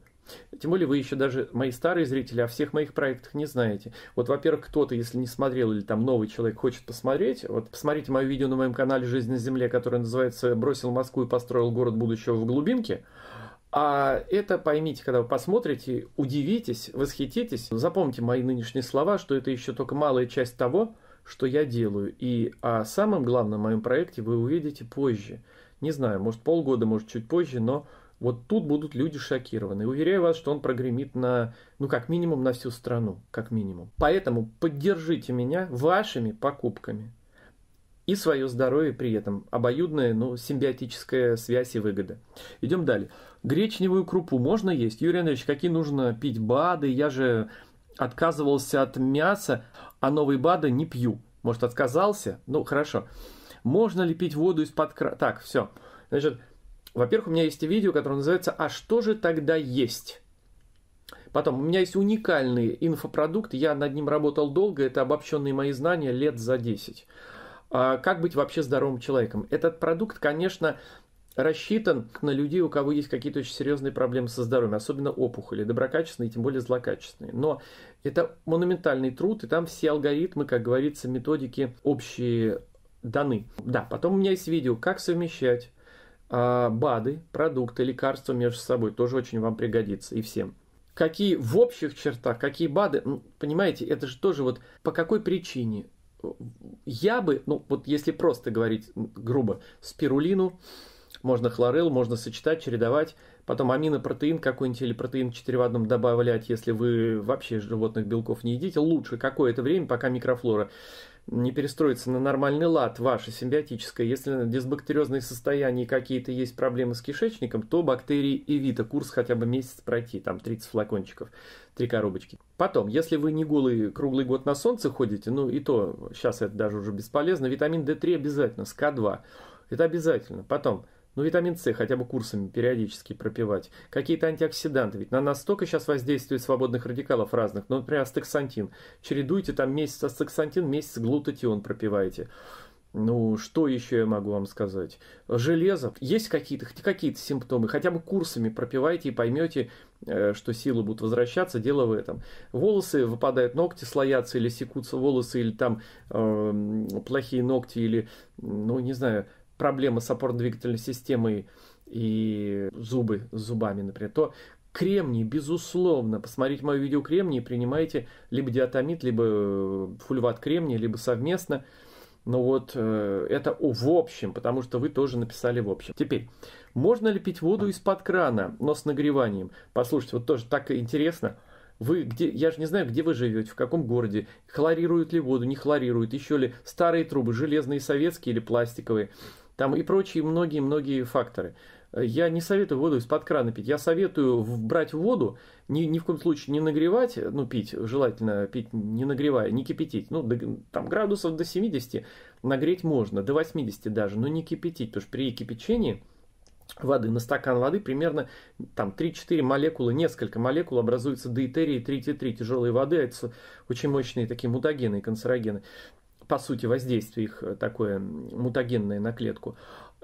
Тем более вы еще даже мои старые зрители о всех моих проектах не знаете. Вот, во-первых, кто-то, если не смотрел или там новый человек хочет посмотреть, вот посмотрите мое видео на моем канале «Жизнь на земле», которое называется «Бросил Москву и построил город будущего в глубинке». А это поймите, когда вы посмотрите, удивитесь, восхититесь. Запомните мои нынешние слова, что это еще только малая часть того, что я делаю. И о а самом главном моем проекте вы увидите позже. Не знаю, может полгода, может чуть позже, но вот тут будут люди шокированы. Уверяю вас, что он прогремит на, ну, как минимум, на всю страну, как минимум. Поэтому поддержите меня вашими покупками. И свое здоровье при этом. Обоюдная, ну, симбиотическая связь и выгода. Идем далее. Гречневую крупу можно есть? Юрий Андреевич, какие нужно пить БАДы? Я же отказывался от мяса, а новый БАДы не пью. Может, отказался? Ну, хорошо. Можно ли пить воду из-под крана? Так, все. Значит, во-первых, у меня есть видео, которое называется «А что же тогда есть?». Потом, у меня есть уникальный инфопродукт, я над ним работал долго, это обобщенные мои знания лет за 10. А как быть вообще здоровым человеком? Этот продукт, конечно, рассчитан на людей, у кого есть какие-то очень серьезные проблемы со здоровьем, особенно опухоли, доброкачественные, тем более злокачественные. Но это монументальный труд, и там все алгоритмы, как говорится, методики общие даны. Да, потом у меня есть видео, как совмещать а, БАДы, продукты, лекарства между собой, тоже очень вам пригодится и всем. Какие в общих чертах, какие БАДы, ну, понимаете, это же тоже вот по какой причине я бы, ну вот если просто говорить грубо, спирулину можно хлорел, можно сочетать, чередовать. Потом аминопротеин какой-нибудь или протеин 4 в одном добавлять, если вы вообще животных белков не едите. Лучше какое-то время, пока микрофлора не перестроится на нормальный лад, ваша симбиотическая. Если на дисбактериозные состояния какие-то есть проблемы с кишечником, то бактерии и Эвита, курс хотя бы месяц пройти, там 30 флакончиков, 3 коробочки. Потом, если вы не голый круглый год на солнце ходите, ну и то, сейчас это даже уже бесполезно, витамин D3 обязательно, СК2, это обязательно. Потом, ну, витамин С хотя бы курсами периодически пропивать. Какие-то антиоксиданты. Ведь на нас столько сейчас воздействует свободных радикалов разных. Ну, например, астаксантин. Чередуйте там месяц астаксантин, месяц глутатион пропиваете. Ну, что еще я могу вам сказать? Железо. Есть какие-то какие-то симптомы. Хотя бы курсами пропивайте и поймете, э, что силы будут возвращаться. Дело в этом. Волосы выпадают, ногти слоятся или секутся волосы, или там э, плохие ногти, или, ну, не знаю, проблемы с опорно-двигательной системой и зубы с зубами, например, то кремний, безусловно, посмотрите мое видео кремний, принимайте либо диатомит либо э, фульват кремния, либо совместно. Но ну вот э, это в общем, потому что вы тоже написали в общем. Теперь, можно ли пить воду из-под крана, но с нагреванием? Послушайте, вот тоже так интересно. Вы где, я же не знаю, где вы живете, в каком городе, хлорируют ли воду, не хлорируют, еще ли старые трубы, железные, советские или пластиковые там и прочие многие-многие факторы. Э, я не советую воду из-под крана пить. Я советую брать воду, ни, ни в коем случае не нагревать, ну, пить, желательно пить не нагревая, не кипятить. Ну, до, там градусов до 70 нагреть можно, до 80 даже, но не кипятить, потому что при кипячении воды на стакан воды примерно там 3-4 молекулы, несколько молекул образуется диэтерии 3Т3 тяжелой воды, а это очень мощные такие мутагены и канцерогены по сути, воздействие их э, такое мутагенное на клетку,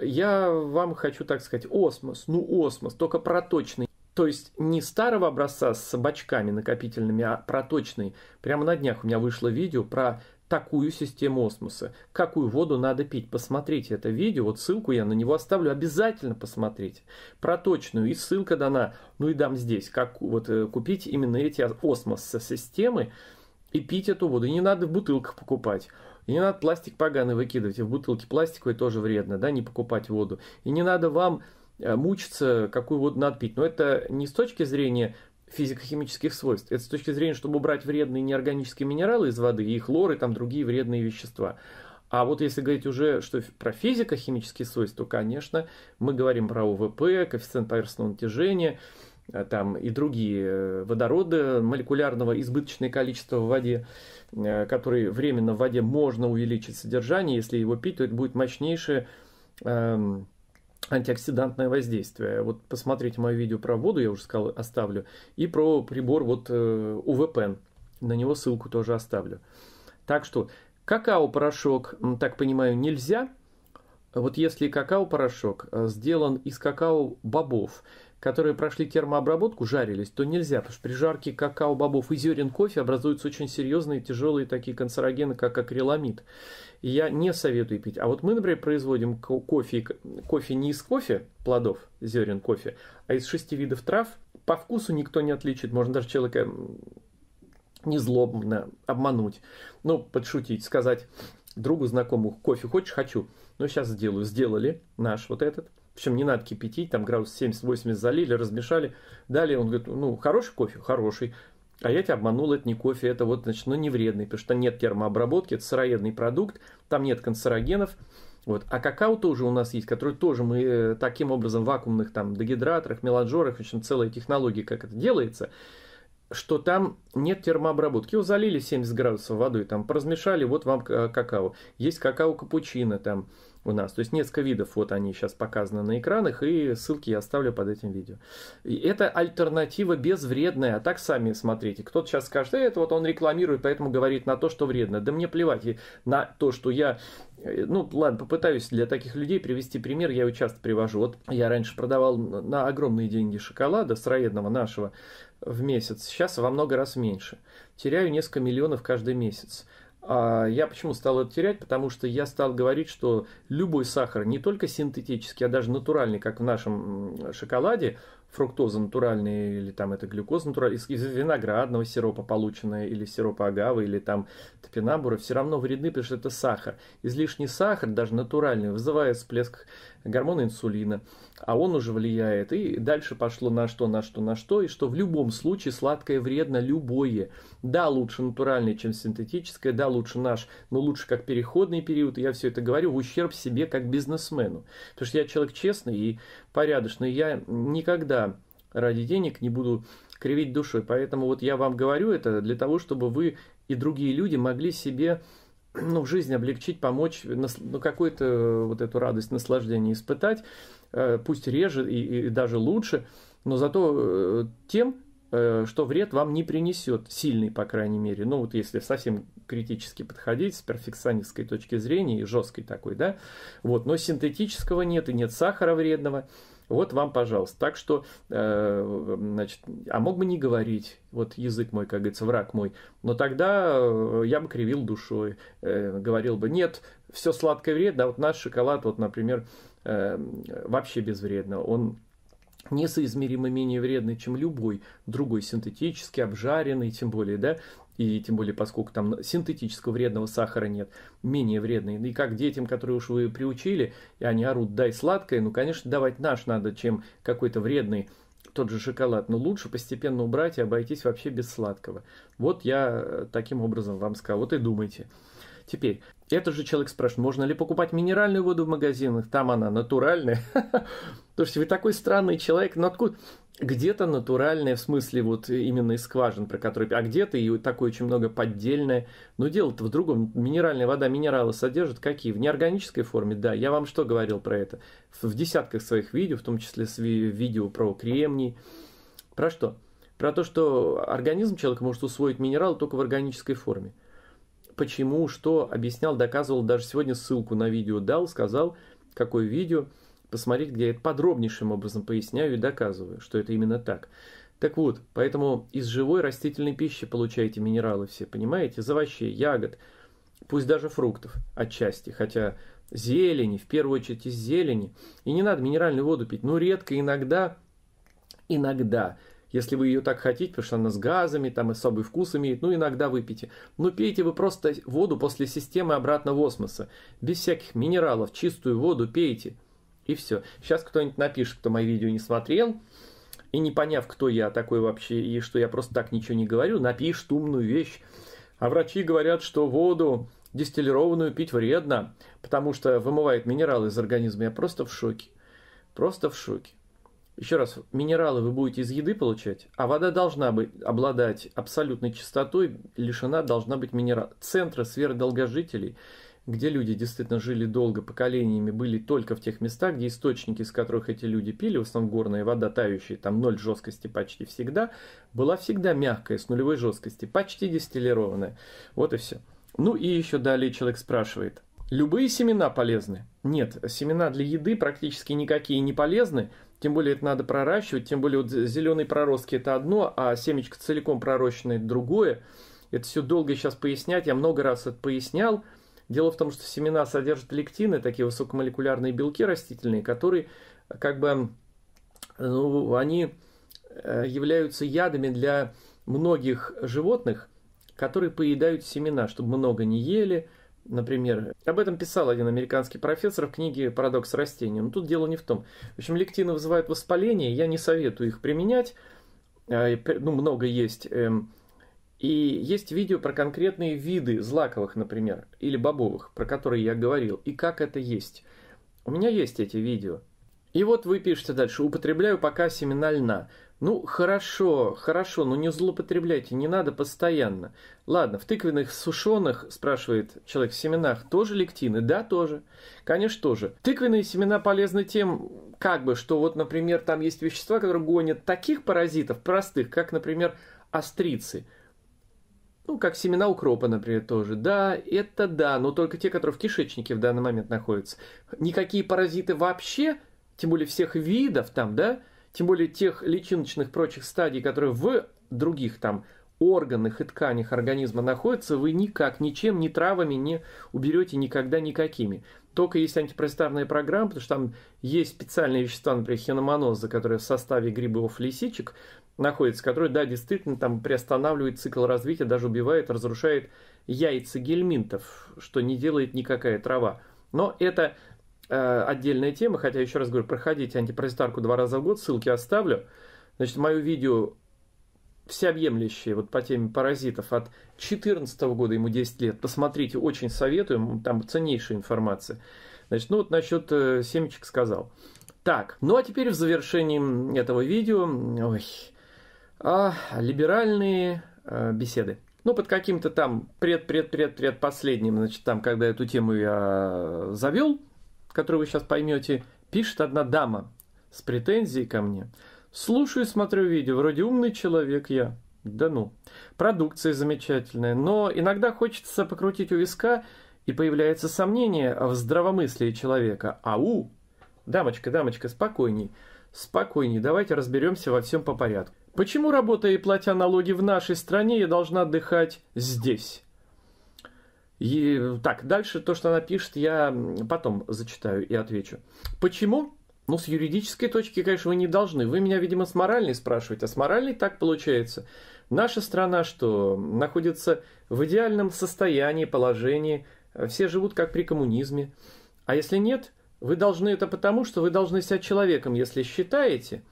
я вам хочу так сказать, осмос, ну осмос, только проточный. То есть не старого образца с бачками накопительными, а проточный. Прямо на днях у меня вышло видео про такую систему осмоса. Какую воду надо пить? Посмотрите это видео, вот ссылку я на него оставлю, обязательно посмотрите. Проточную и ссылка дана, ну и дам здесь, как вот э, купить именно эти осмос-системы и пить эту воду. И не надо в бутылках покупать. И не надо пластик поганый выкидывать, и в бутылке пластиковой тоже вредно, да, не покупать воду. И не надо вам э, мучиться, какую воду надо пить. Но это не с точки зрения физико-химических свойств. Это с точки зрения, чтобы убрать вредные неорганические минералы из воды, и хлор, там другие вредные вещества. А вот если говорить уже что про физико-химические свойства, то, конечно, мы говорим про ОВП, коэффициент поверхностного натяжения, Э, там и другие э, водороды молекулярного избыточное количество в воде, э, которые временно в воде можно увеличить содержание, если его пить, то это будет мощнейшее эм, антиоксидантное воздействие. Вот посмотрите мое видео про воду, я уже сказал, оставлю, и про прибор вот УВПен. На него ссылку тоже оставлю. Так что какао-порошок, так понимаю, нельзя. Вот если какао-порошок сделан из какао-бобов, которые прошли термообработку, жарились, то нельзя, потому что при жарке какао, бобов и зерен кофе образуются очень серьезные тяжелые такие канцерогены, как акриламид. И я не советую пить. А вот мы, например, производим кофе, кофе не из кофе, плодов, зерен кофе, а из шести видов трав. По вкусу никто не отличит, можно даже человека незлобно обмануть, ну, подшутить, сказать другу знакомому, кофе хочешь, хочу, ну, сейчас сделаю, сделали наш вот этот – причем не надо кипятить, там градус 70-80 залили, размешали. Далее он говорит, ну, хороший кофе? Хороший. А я тебя обманул, это не кофе, это вот, значит, ну, не вредный, потому что нет термообработки, это сыроедный продукт, там нет канцерогенов. Вот. А какао тоже у нас есть, который тоже мы э, таким образом в вакуумных там дегидраторах, меланжерах, в общем, целая технология, как это делается, что там нет термообработки. Его залили 70 градусов водой, там, поразмешали, вот вам э, какао. Есть какао-капучино, там, у нас. То есть несколько видов, вот они сейчас показаны на экранах, и ссылки я оставлю под этим видео. И это альтернатива безвредная, а так сами смотрите. Кто-то сейчас скажет, э, это вот он рекламирует, поэтому говорит на то, что вредно. Да мне плевать на то, что я э, ну, ладно, попытаюсь для таких людей привести пример, я его часто привожу. Вот я раньше продавал на огромные деньги шоколада сыроедного нашего в месяц, сейчас во много раз меньше. Теряю несколько миллионов каждый месяц. А Я почему стал это терять? Потому что я стал говорить, что любой сахар, не только синтетический, а даже натуральный, как в нашем шоколаде, фруктоза натуральная или там это глюкоза натуральная, из, из виноградного сиропа полученная или сиропа агавы или там топинамбура, все равно вредны, потому что это сахар. Излишний сахар, даже натуральный, вызывает всплеск гормона инсулина – а он уже влияет. И дальше пошло на что, на что, на что, и что в любом случае сладкое вредно любое. Да, лучше натуральное, чем синтетическое, да, лучше наш, но лучше как переходный период, и я все это говорю в ущерб себе как бизнесмену. Потому что я человек честный и порядочный, я никогда ради денег не буду кривить душой. Поэтому вот я вам говорю это для того, чтобы вы и другие люди могли себе ну, жизнь облегчить, помочь, ну, какую-то вот эту радость, наслаждение испытать. Э, пусть реже и, и даже лучше, но зато э, тем, э, что вред вам не принесет, сильный, по крайней мере. Ну, вот если совсем критически подходить с перфекционистской точки зрения и жесткой такой, да, вот, но синтетического нет и нет сахара вредного, вот вам, пожалуйста. Так что, э, значит, а мог бы не говорить, вот язык мой, как говорится, враг мой, но тогда я бы кривил душой, э, говорил бы, нет, все сладкое вредно, а вот наш шоколад, вот, например, Эм, вообще безвредно. Он несоизмеримо менее вредный, чем любой другой синтетически обжаренный, тем более, да, и тем более, поскольку там синтетического вредного сахара нет, менее вредный. И как детям, которые уж вы приучили, и они орут, дай сладкое, ну, конечно, давать наш надо, чем какой-то вредный тот же шоколад, но лучше постепенно убрать и обойтись вообще без сладкого. Вот я э, таким образом вам сказал, вот и думайте. Теперь, этот же человек спрашивает, можно ли покупать минеральную воду в магазинах, там она натуральная. То есть вы такой странный человек, но ну, откуда? Где-то натуральная в смысле вот именно из скважин, про которые, а где-то и такое очень много поддельное. Но дело-то в другом. Минеральная вода минералы содержит какие? В неорганической форме, да. Я вам что говорил про это? В десятках своих видео, в том числе с видео про кремний. Про что? Про то, что организм человека может усвоить минералы только в органической форме почему, что, объяснял, доказывал, даже сегодня ссылку на видео дал, сказал, какое видео, посмотреть, где я это подробнейшим образом поясняю и доказываю, что это именно так. Так вот, поэтому из живой растительной пищи получаете минералы все, понимаете? Из овощей, ягод, пусть даже фруктов отчасти, хотя зелени, в первую очередь из зелени. И не надо минеральную воду пить, ну редко, иногда, иногда – если вы ее так хотите, потому что она с газами, там особый вкус имеет, ну иногда выпейте. Но пейте вы просто воду после системы обратного осмоса. Без всяких минералов, чистую воду пейте. И все. Сейчас кто-нибудь напишет, кто мои видео не смотрел, и не поняв, кто я такой вообще, и что я просто так ничего не говорю, напишет умную вещь. А врачи говорят, что воду дистиллированную пить вредно, потому что вымывает минералы из организма. Я просто в шоке. Просто в шоке. Еще раз, минералы вы будете из еды получать, а вода должна быть, обладать абсолютной чистотой, лишена должна быть минерал. Центры сверхдолгожителей, где люди действительно жили долго, поколениями, были только в тех местах, где источники, из которых эти люди пили, в основном горная вода, тающая, там ноль жесткости почти всегда, была всегда мягкая, с нулевой жесткости, почти дистиллированная. Вот и все. Ну и еще далее человек спрашивает – Любые семена полезны? Нет, семена для еды практически никакие не полезны, тем более это надо проращивать, тем более вот зеленые проростки это одно, а семечко целиком пророщенное это другое. Это все долго сейчас пояснять, я много раз это пояснял. Дело в том, что семена содержат лектины, такие высокомолекулярные белки растительные, которые э, как бы, э, ну, они э, являются ядами для многих животных, которые поедают семена, чтобы много не ели – например. Об этом писал один американский профессор в книге «Парадокс растений». Но тут дело не в том. В общем, лектины вызывают воспаление, я не советую их применять. А, ну, много есть. Эм. И есть видео про конкретные виды злаковых, например, или бобовых, про которые я говорил, и как это есть. У меня есть эти видео. И вот вы пишете дальше, употребляю пока семена льна. Ну, хорошо, хорошо, но не злоупотребляйте, не надо постоянно. Ладно, в тыквенных сушеных, спрашивает человек, в семенах тоже лектины? Да, тоже. Конечно, тоже. Тыквенные семена полезны тем, как бы, что вот, например, там есть вещества, которые гонят таких паразитов простых, как, например, острицы. Ну, как семена укропа, например, тоже. Да, это да, но только те, которые в кишечнике в данный момент находятся. Никакие паразиты вообще, тем более всех видов там, да, тем более тех личиночных прочих стадий, которые в других там органах и тканях организма находятся, вы никак, ничем, ни травами не уберете никогда никакими. Только есть антипростарная программа, потому что там есть специальные вещества, например, хиномоноза, которые в составе грибов лисичек находятся, которые, да, действительно там приостанавливает цикл развития, даже убивает, разрушает яйца гельминтов, что не делает никакая трава. Но это Э, отдельная тема, хотя еще раз говорю, проходите антипролетарку два раза в год, ссылки оставлю. Значит, мое видео всеобъемлющее вот по теме паразитов от 2014 года, ему 10 лет, посмотрите, очень советую, там ценнейшая информация. Значит, ну вот насчет э, семечек сказал. Так, ну а теперь в завершении этого видео, ой, а, либеральные э, беседы. Ну, под каким-то там пред-пред-пред-пред последним, значит, там, когда эту тему я завел, который вы сейчас поймете, пишет одна дама с претензией ко мне. Слушаю и смотрю видео, вроде умный человек я. Да ну. Продукция замечательная, но иногда хочется покрутить у виска, и появляется сомнение в здравомыслии человека. Ау! Дамочка, дамочка, спокойней. Спокойней, давайте разберемся во всем по порядку. Почему, работая и платя налоги в нашей стране, я должна отдыхать здесь? И, так, дальше то, что она пишет, я потом зачитаю и отвечу. Почему? Ну, с юридической точки, конечно, вы не должны. Вы меня, видимо, с моральной спрашиваете. А с моральной так получается. Наша страна что, находится в идеальном состоянии, положении. Все живут как при коммунизме. А если нет, вы должны это потому, что вы должны себя человеком, если считаете,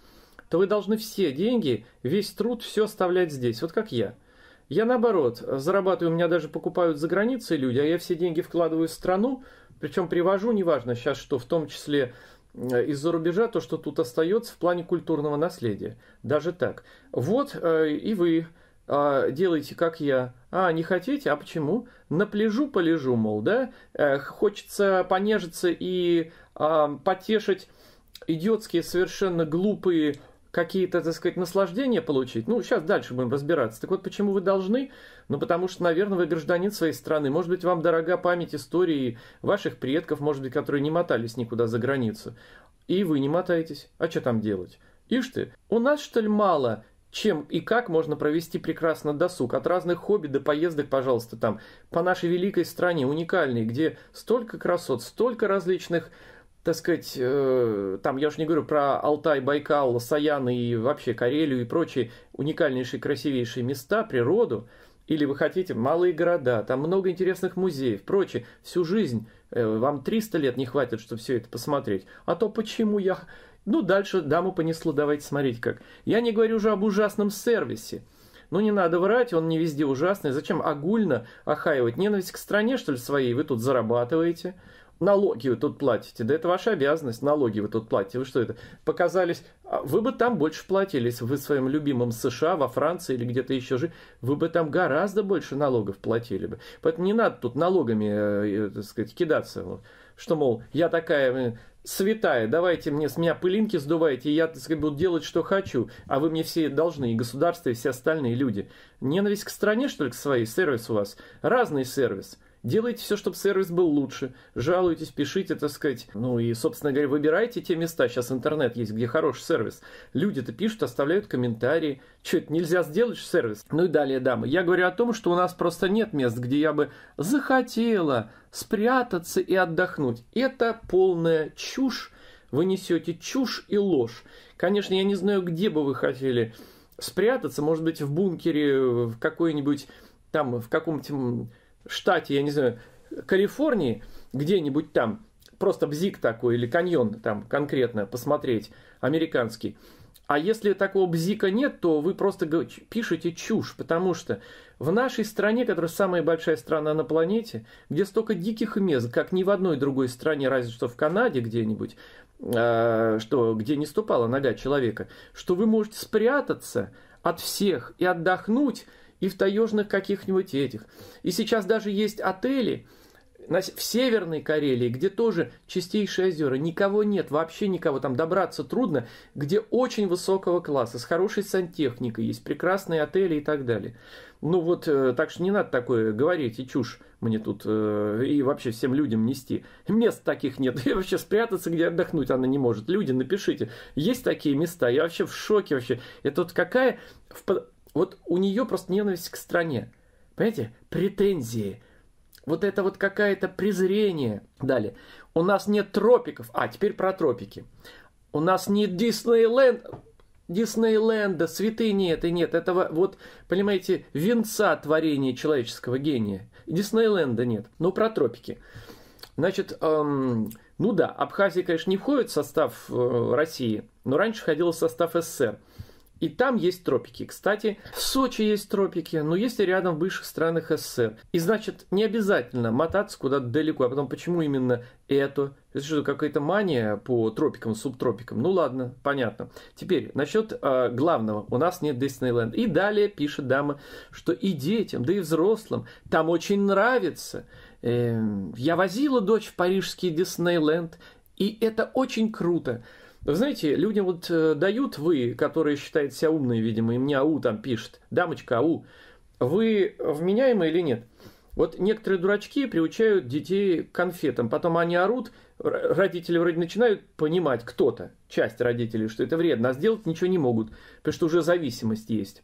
то вы должны все деньги, весь труд, все оставлять здесь. Вот как я – я наоборот, зарабатываю, у меня даже покупают за границей люди, а я все деньги вкладываю в страну, причем привожу, неважно сейчас что, в том числе э, из-за рубежа то, что тут остается в плане культурного наследия. Даже так. Вот э, и вы э, делаете, как я. А, не хотите? А почему? На пляжу полежу, мол, да? Э, хочется понежиться и э, потешить идиотские, совершенно глупые какие-то, так сказать, наслаждения получить. Ну, сейчас дальше будем разбираться. Так вот, почему вы должны? Ну, потому что, наверное, вы гражданин своей страны. Может быть, вам дорога память истории ваших предков, может быть, которые не мотались никуда за границу. И вы не мотаетесь. А что там делать? Ишь ты, у нас, что ли, мало чем и как можно провести прекрасно досуг. От разных хобби до поездок, пожалуйста, там, по нашей великой стране, уникальной, где столько красот, столько различных так сказать, э, там, я уж не говорю про Алтай, Байкал, Саян и вообще Карелию и прочие уникальнейшие, красивейшие места, природу, или вы хотите малые города, там много интересных музеев, прочее, всю жизнь, э, вам 300 лет не хватит, чтобы все это посмотреть, а то почему я... Ну, дальше даму понесло, давайте смотреть как. Я не говорю уже об ужасном сервисе. Ну, не надо врать, он не везде ужасный. Зачем огульно охаивать? Ненависть к стране, что ли, своей вы тут зарабатываете? налоги вы тут платите. Да это ваша обязанность, налоги вы тут платите. Вы что это? Показались, а вы бы там больше платили, если вы в своем любимом США, во Франции или где-то еще же, вы бы там гораздо больше налогов платили бы. Поэтому не надо тут налогами, э, э, так сказать, кидаться. Что, мол, я такая э, святая, давайте мне с меня пылинки сдувайте, и я, так сказать, буду делать, что хочу, а вы мне все должны, и государство, и все остальные люди. Ненависть к стране, что ли, к своей? Сервис у вас? Разный сервис – Делайте все, чтобы сервис был лучше. Жалуйтесь, пишите, так сказать. Ну и, собственно говоря, выбирайте те места. Сейчас интернет есть, где хороший сервис. Люди-то пишут, оставляют комментарии. Что это нельзя сделать сервис? Ну и далее, дамы. Я говорю о том, что у нас просто нет мест, где я бы захотела спрятаться и отдохнуть. Это полная чушь. Вы несете чушь и ложь. Конечно, я не знаю, где бы вы хотели спрятаться. Может быть, в бункере, в какой-нибудь там, в каком-то штате, я не знаю, Калифорнии, где-нибудь там, просто бзик такой или каньон там конкретно посмотреть, американский. А если такого бзика нет, то вы просто пишете чушь, потому что в нашей стране, которая самая большая страна на планете, где столько диких мест, как ни в одной другой стране, разве что в Канаде где-нибудь, а, что, где не ступала нога человека, что вы можете спрятаться от всех и отдохнуть и в таежных каких-нибудь этих. И сейчас даже есть отели, в Северной Карелии, где тоже чистейшие озера, никого нет, вообще никого, там добраться трудно, где очень высокого класса, с хорошей сантехникой есть, прекрасные отели и так далее. Ну вот, э, так что не надо такое говорить и чушь мне тут э, и вообще всем людям нести. Мест таких нет, и вообще спрятаться, где отдохнуть она не может. Люди, напишите, есть такие места, я вообще в шоке вообще. Это вот какая вот у нее просто ненависть к стране. Понимаете? Претензии. Вот это вот какая то презрение. Далее. У нас нет тропиков. А, теперь про тропики. У нас нет Диснейленд. Диснейленда, святыни нет и нет. Этого вот, понимаете, венца творения человеческого гения. Диснейленда нет. Ну, про тропики. Значит, эм, ну да, Абхазия, конечно, не входит в состав э, России, но раньше входила в состав СССР. И там есть тропики. Кстати, в Сочи есть тропики, но есть и рядом в бывших странах СССР. И значит, не обязательно мотаться куда-то далеко. А потом, почему именно это? Это что, какая-то мания по тропикам, субтропикам? Ну ладно, понятно. Теперь, насчет э, главного. У нас нет Диснейленда. И далее пишет дама, что и детям, да и взрослым там очень нравится. Э, я возила дочь в парижский Диснейленд, и это очень круто. Вы знаете, людям вот э, дают вы, которые считают себя умные, видимо, и мне ау там пишет, дамочка ау, вы вменяемые или нет? Вот некоторые дурачки приучают детей к конфетам, потом они орут, родители вроде начинают понимать кто-то, часть родителей, что это вредно, а сделать ничего не могут, потому что уже зависимость есть.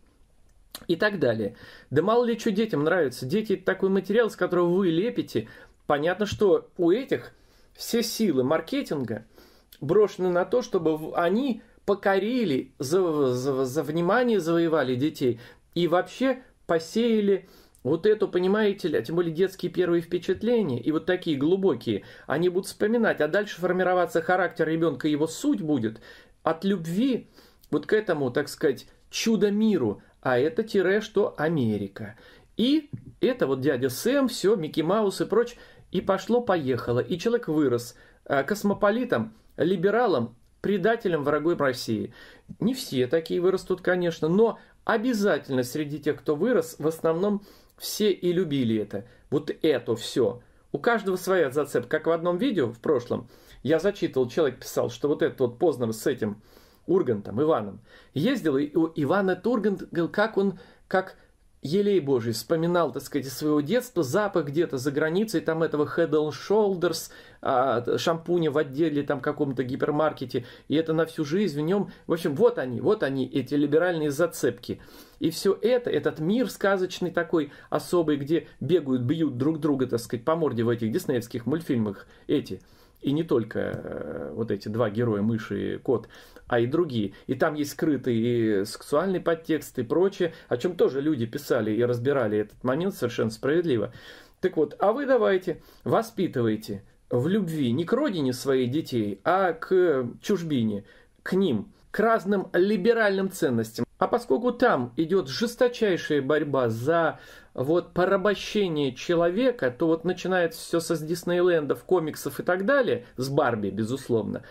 И так далее. Да мало ли что детям нравится. Дети – это такой материал, с которого вы лепите. Понятно, что у этих все силы маркетинга – брошены на то, чтобы они покорили, за, за, за внимание завоевали детей и вообще посеяли вот эту, понимаете ли, а тем более детские первые впечатления, и вот такие глубокие, они будут вспоминать, а дальше формироваться характер ребенка, его суть будет от любви вот к этому, так сказать, чудо-миру, а это тире, что Америка. И это вот дядя Сэм, все, Микки Маус и прочь, и пошло-поехало, и человек вырос э, космополитом, либералам предателям врагой России. Не все такие вырастут, конечно, но обязательно среди тех, кто вырос, в основном все и любили это. Вот это все. У каждого своя зацепка. Как в одном видео в прошлом я зачитывал, человек писал, что вот этот вот Познер с этим Ургантом, Иваном, ездил, и Иван этот Ургант, как он, как елей божий, вспоминал, так сказать, из своего детства запах где-то за границей, там этого Head and Shoulders, а, шампуня в отделе там каком-то гипермаркете, и это на всю жизнь в нем. В общем, вот они, вот они, эти либеральные зацепки. И все это, этот мир сказочный такой особый, где бегают, бьют друг друга, так сказать, по морде в этих диснеевских мультфильмах эти – и не только э, вот эти два героя, мыши и кот, а и другие. И там есть скрытый и сексуальный подтекст и прочее, о чем тоже люди писали и разбирали этот момент совершенно справедливо. Так вот, а вы давайте, воспитывайте в любви не к родине своих детей, а к чужбине, к ним, к разным либеральным ценностям. А поскольку там идет жесточайшая борьба за вот порабощение человека, то вот начинается все со Диснейлендов, комиксов и так далее, с Барби, безусловно,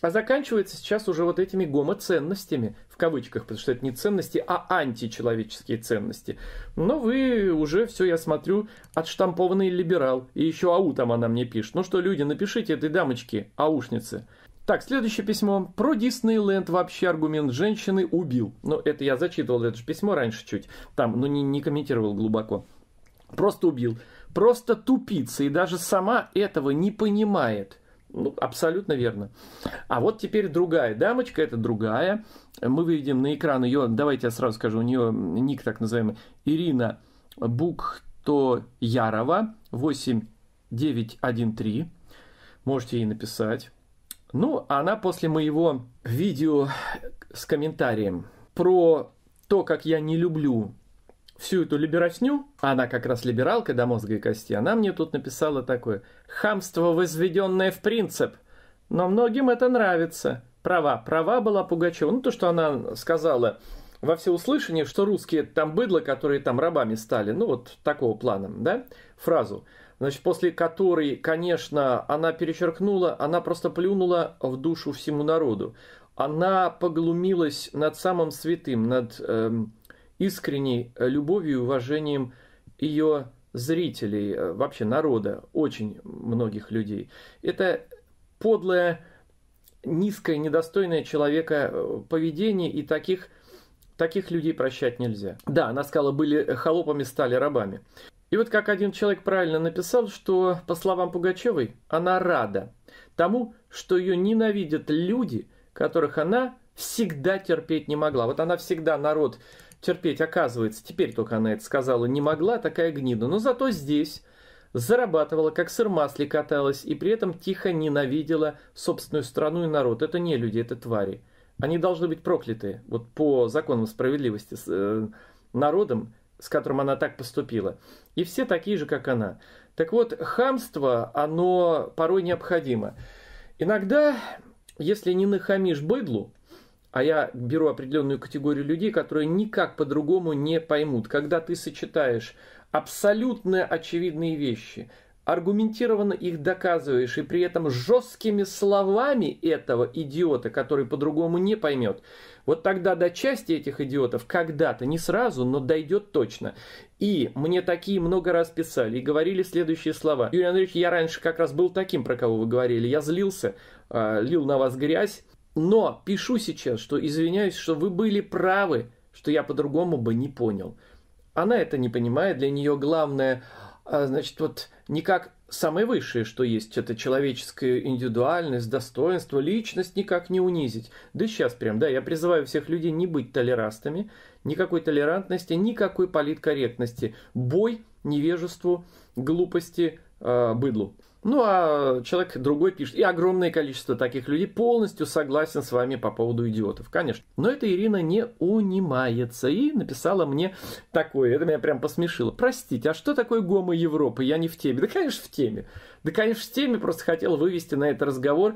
а заканчивается сейчас уже вот этими гомоценностями, в кавычках, потому что это не ценности, а античеловеческие ценности. Но вы уже все, я смотрю, отштампованный либерал. И еще ау там она мне пишет. Ну что, люди, напишите этой дамочке, аушнице, так, следующее письмо. Про Диснейленд вообще аргумент женщины убил. Но ну, это я зачитывал это же письмо раньше чуть. Там, но не, не комментировал глубоко. Просто убил. Просто тупица и даже сама этого не понимает. Ну, абсолютно верно. А вот теперь другая дамочка, это другая. Мы выведем на экран ее, давайте я сразу скажу, у нее ник так называемый, Ирина Букто Бухтоярова, 8913. Можете ей написать. Ну, она после моего видео с комментарием про то, как я не люблю всю эту либеросню, она как раз либералка до мозга и кости, она мне тут написала такое «Хамство, возведенное в принцип». Но многим это нравится. Права, права была Пугачева. Ну, то, что она сказала во всеуслышание, что русские там быдло, которые там рабами стали, ну, вот такого плана, да, фразу – значит, после которой, конечно, она перечеркнула, она просто плюнула в душу всему народу. Она поглумилась над самым святым, над э, искренней любовью и уважением ее зрителей, э, вообще народа, очень многих людей. Это подлое, низкое, недостойное человека э, поведение, и таких, таких людей прощать нельзя. Да, она сказала, были холопами, стали рабами. И вот как один человек правильно написал, что, по словам Пугачевой, она рада тому, что ее ненавидят люди, которых она всегда терпеть не могла. Вот она всегда народ терпеть, оказывается, теперь только она это сказала, не могла, такая гнида. Но зато здесь зарабатывала, как сыр масли каталась, и при этом тихо ненавидела собственную страну и народ. Это не люди, это твари. Они должны быть прокляты, вот по законам справедливости, э, народом, с которым она так поступила, и все такие же, как она. Так вот, хамство, оно порой необходимо. Иногда, если не нахамишь быдлу, а я беру определенную категорию людей, которые никак по-другому не поймут, когда ты сочетаешь абсолютно очевидные вещи, аргументированно их доказываешь, и при этом жесткими словами этого идиота, который по-другому не поймет, вот тогда до части этих идиотов когда-то, не сразу, но дойдет точно. И мне такие много раз писали и говорили следующие слова. Юрий Андреевич, я раньше как раз был таким, про кого вы говорили. Я злился, э, лил на вас грязь. Но пишу сейчас, что извиняюсь, что вы были правы, что я по-другому бы не понял. Она это не понимает, для нее главное а, значит, вот не как самое высшее, что есть, это человеческая индивидуальность, достоинство, личность никак не унизить. Да сейчас прям, да, я призываю всех людей не быть толерастами, никакой толерантности, никакой политкорректности. Бой невежеству, глупости, а, быдлу. Ну, а человек другой пишет. И огромное количество таких людей полностью согласен с вами по поводу идиотов, конечно. Но эта Ирина не унимается и написала мне такое. Это меня прям посмешило. Простите, а что такое гомо Европы? Я не в теме. Да, конечно, в теме. Да, конечно, в теме. Просто хотел вывести на этот разговор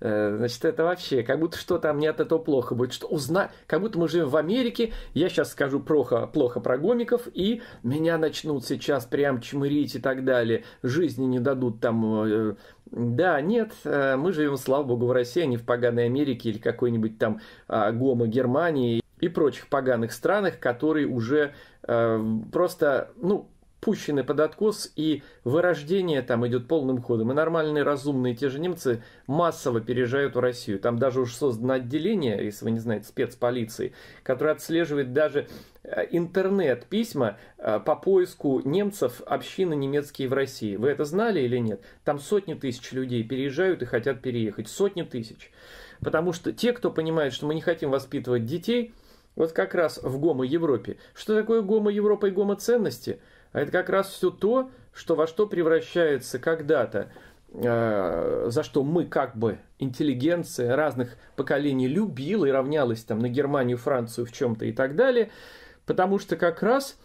Э, значит, это вообще, как будто что там не от этого плохо будет. Что узна... Как будто мы живем в Америке, я сейчас скажу плохо, плохо про гомиков, и меня начнут сейчас прям чмырить и так далее. Жизни не дадут там... Э, да, нет, э, мы живем, слава богу, в России, а не в поганой Америке или какой-нибудь там а, гомо Германии и прочих поганых странах, которые уже просто, ну, пущены под откос, и вырождение там идет полным ходом. И нормальные, разумные те же немцы массово переезжают в Россию. Там даже уж создано отделение, если вы не знаете, спецполиции, которое отслеживает даже э, интернет-письма э, по поиску немцев общины немецкие в России. Вы это знали или нет? Там сотни тысяч людей переезжают и хотят переехать. Сотни тысяч. Потому что те, кто понимает, что мы не хотим воспитывать детей, вот как раз в гомо-Европе. Что такое гомо-Европа и гомо-ценности – а это как раз все то, что во что превращается когда-то, э, за что мы как бы интеллигенция разных поколений любила и равнялась там на Германию, Францию в чем-то и так далее, потому что как раз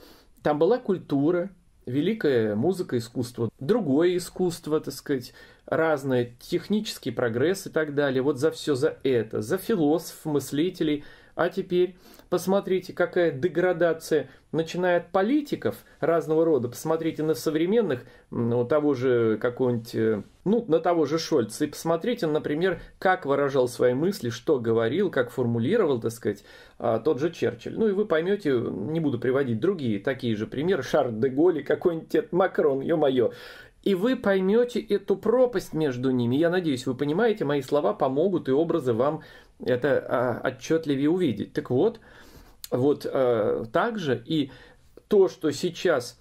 там была культура, великая музыка, искусство, другое искусство, так сказать, разное, технический прогресс и так далее. Вот за все за это, за философ, мыслителей – а теперь посмотрите, какая деградация, начиная от политиков разного рода. Посмотрите на современных, ну, того же какого-нибудь, э, ну, на того же Шольца. И посмотрите, например, как выражал свои мысли, что говорил, как формулировал, так сказать, а, тот же Черчилль. Ну, и вы поймете, не буду приводить другие такие же примеры. Шарль де Голли, какой-нибудь Макрон, ё-моё. И вы поймете эту пропасть между ними. Я надеюсь, вы понимаете, мои слова помогут и образы вам это а, отчетливее увидеть. Так вот, вот а, также и то, что сейчас,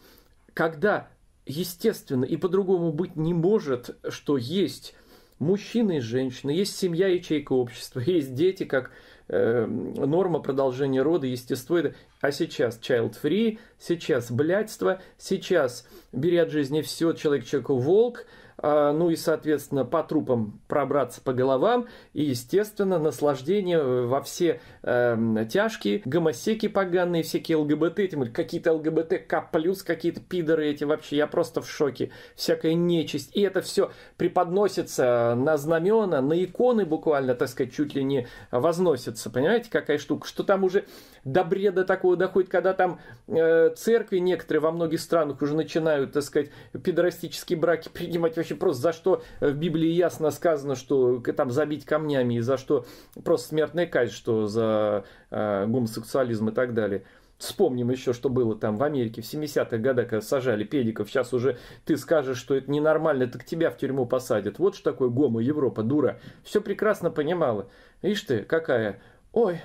когда естественно и по-другому быть не может, что есть мужчины и женщины, есть семья, ячейка общества, есть дети как э, норма продолжения рода, естество. а сейчас child free, сейчас блядство, сейчас бери от жизни все, человек человеку волк – а, ну и, соответственно, по трупам пробраться по головам, и, естественно, наслаждение э, во все э, тяжкие, гомосеки поганые, всякие ЛГБТ, тем более какие-то ЛГБТ, К+, какие-то пидоры эти вообще, я просто в шоке, всякая нечисть, и это все преподносится на знамена, на иконы буквально, так сказать, чуть ли не возносится, понимаете, какая штука, что там уже до бреда такого доходит, когда там э, церкви некоторые во многих странах уже начинают, так сказать, пидорастические браки принимать вообще вообще просто за что э, в Библии ясно сказано, что там забить камнями, и за что просто смертная казнь, что за э, гомосексуализм и так далее. Вспомним еще, что было там в Америке в 70-х годах, когда сажали педиков. Сейчас уже ты скажешь, что это ненормально, так тебя в тюрьму посадят. Вот что такое гомо Европа, дура. Все прекрасно понимала. Ишь ты, какая. Ой,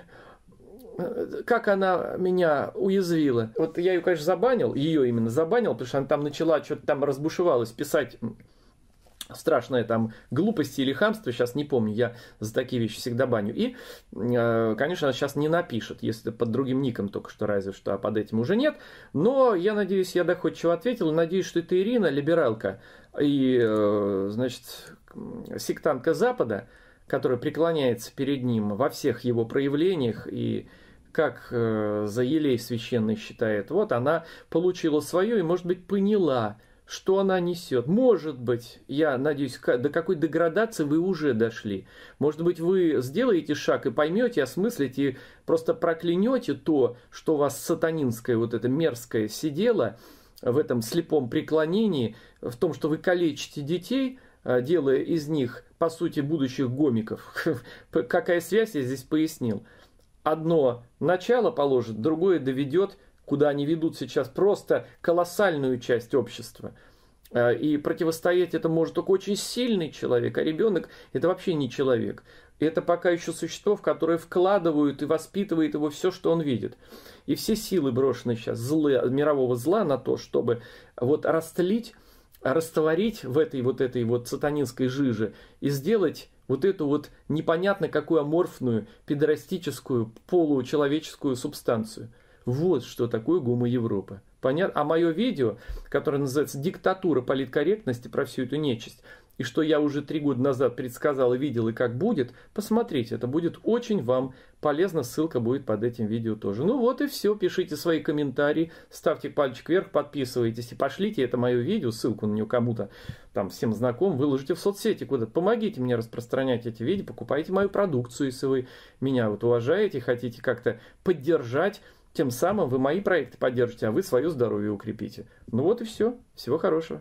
э, как она меня уязвила. Вот я ее, конечно, забанил, ее именно забанил, потому что она там начала что-то там разбушевалась писать страшное там глупости или хамство, сейчас не помню, я за такие вещи всегда баню. И, э, конечно, она сейчас не напишет, если под другим ником только что, разве что, а под этим уже нет. Но я надеюсь, я доходчиво ответил, надеюсь, что это Ирина, либералка и, э, значит, сектантка Запада, которая преклоняется перед ним во всех его проявлениях и как э, за елей священный считает. Вот она получила свое и, может быть, поняла, что она несет. Может быть, я надеюсь, до какой деградации вы уже дошли. Может быть, вы сделаете шаг и поймете, осмыслите, и просто проклянете то, что у вас сатанинское вот это мерзкое сидело в этом слепом преклонении, в том, что вы калечите детей, а, делая из них, по сути, будущих гомиков. Какая связь, я здесь пояснил. Одно начало положит, другое доведет – куда они ведут сейчас просто колоссальную часть общества. Э, и противостоять это может только очень сильный человек, а ребенок это вообще не человек. Это пока еще существо, в которое вкладывают и воспитывает его все, что он видит. И все силы брошены сейчас злы, мирового зла на то, чтобы вот растлить, растворить в этой вот этой вот сатанинской жиже и сделать вот эту вот непонятно какую аморфную, педорастическую, получеловеческую субстанцию – вот что такое гума Европы. Понятно? А мое видео, которое называется «Диктатура политкорректности» про всю эту нечисть, и что я уже три года назад предсказал и видел, и как будет, посмотрите, это будет очень вам полезно, ссылка будет под этим видео тоже. Ну вот и все, пишите свои комментарии, ставьте пальчик вверх, подписывайтесь и пошлите это мое видео, ссылку на нее кому-то, там, всем знаком, выложите в соцсети куда-то, помогите мне распространять эти видео, покупайте мою продукцию, если вы меня вот уважаете, хотите как-то поддержать тем самым вы мои проекты поддержите, а вы свое здоровье укрепите. Ну вот и все. Всего хорошего.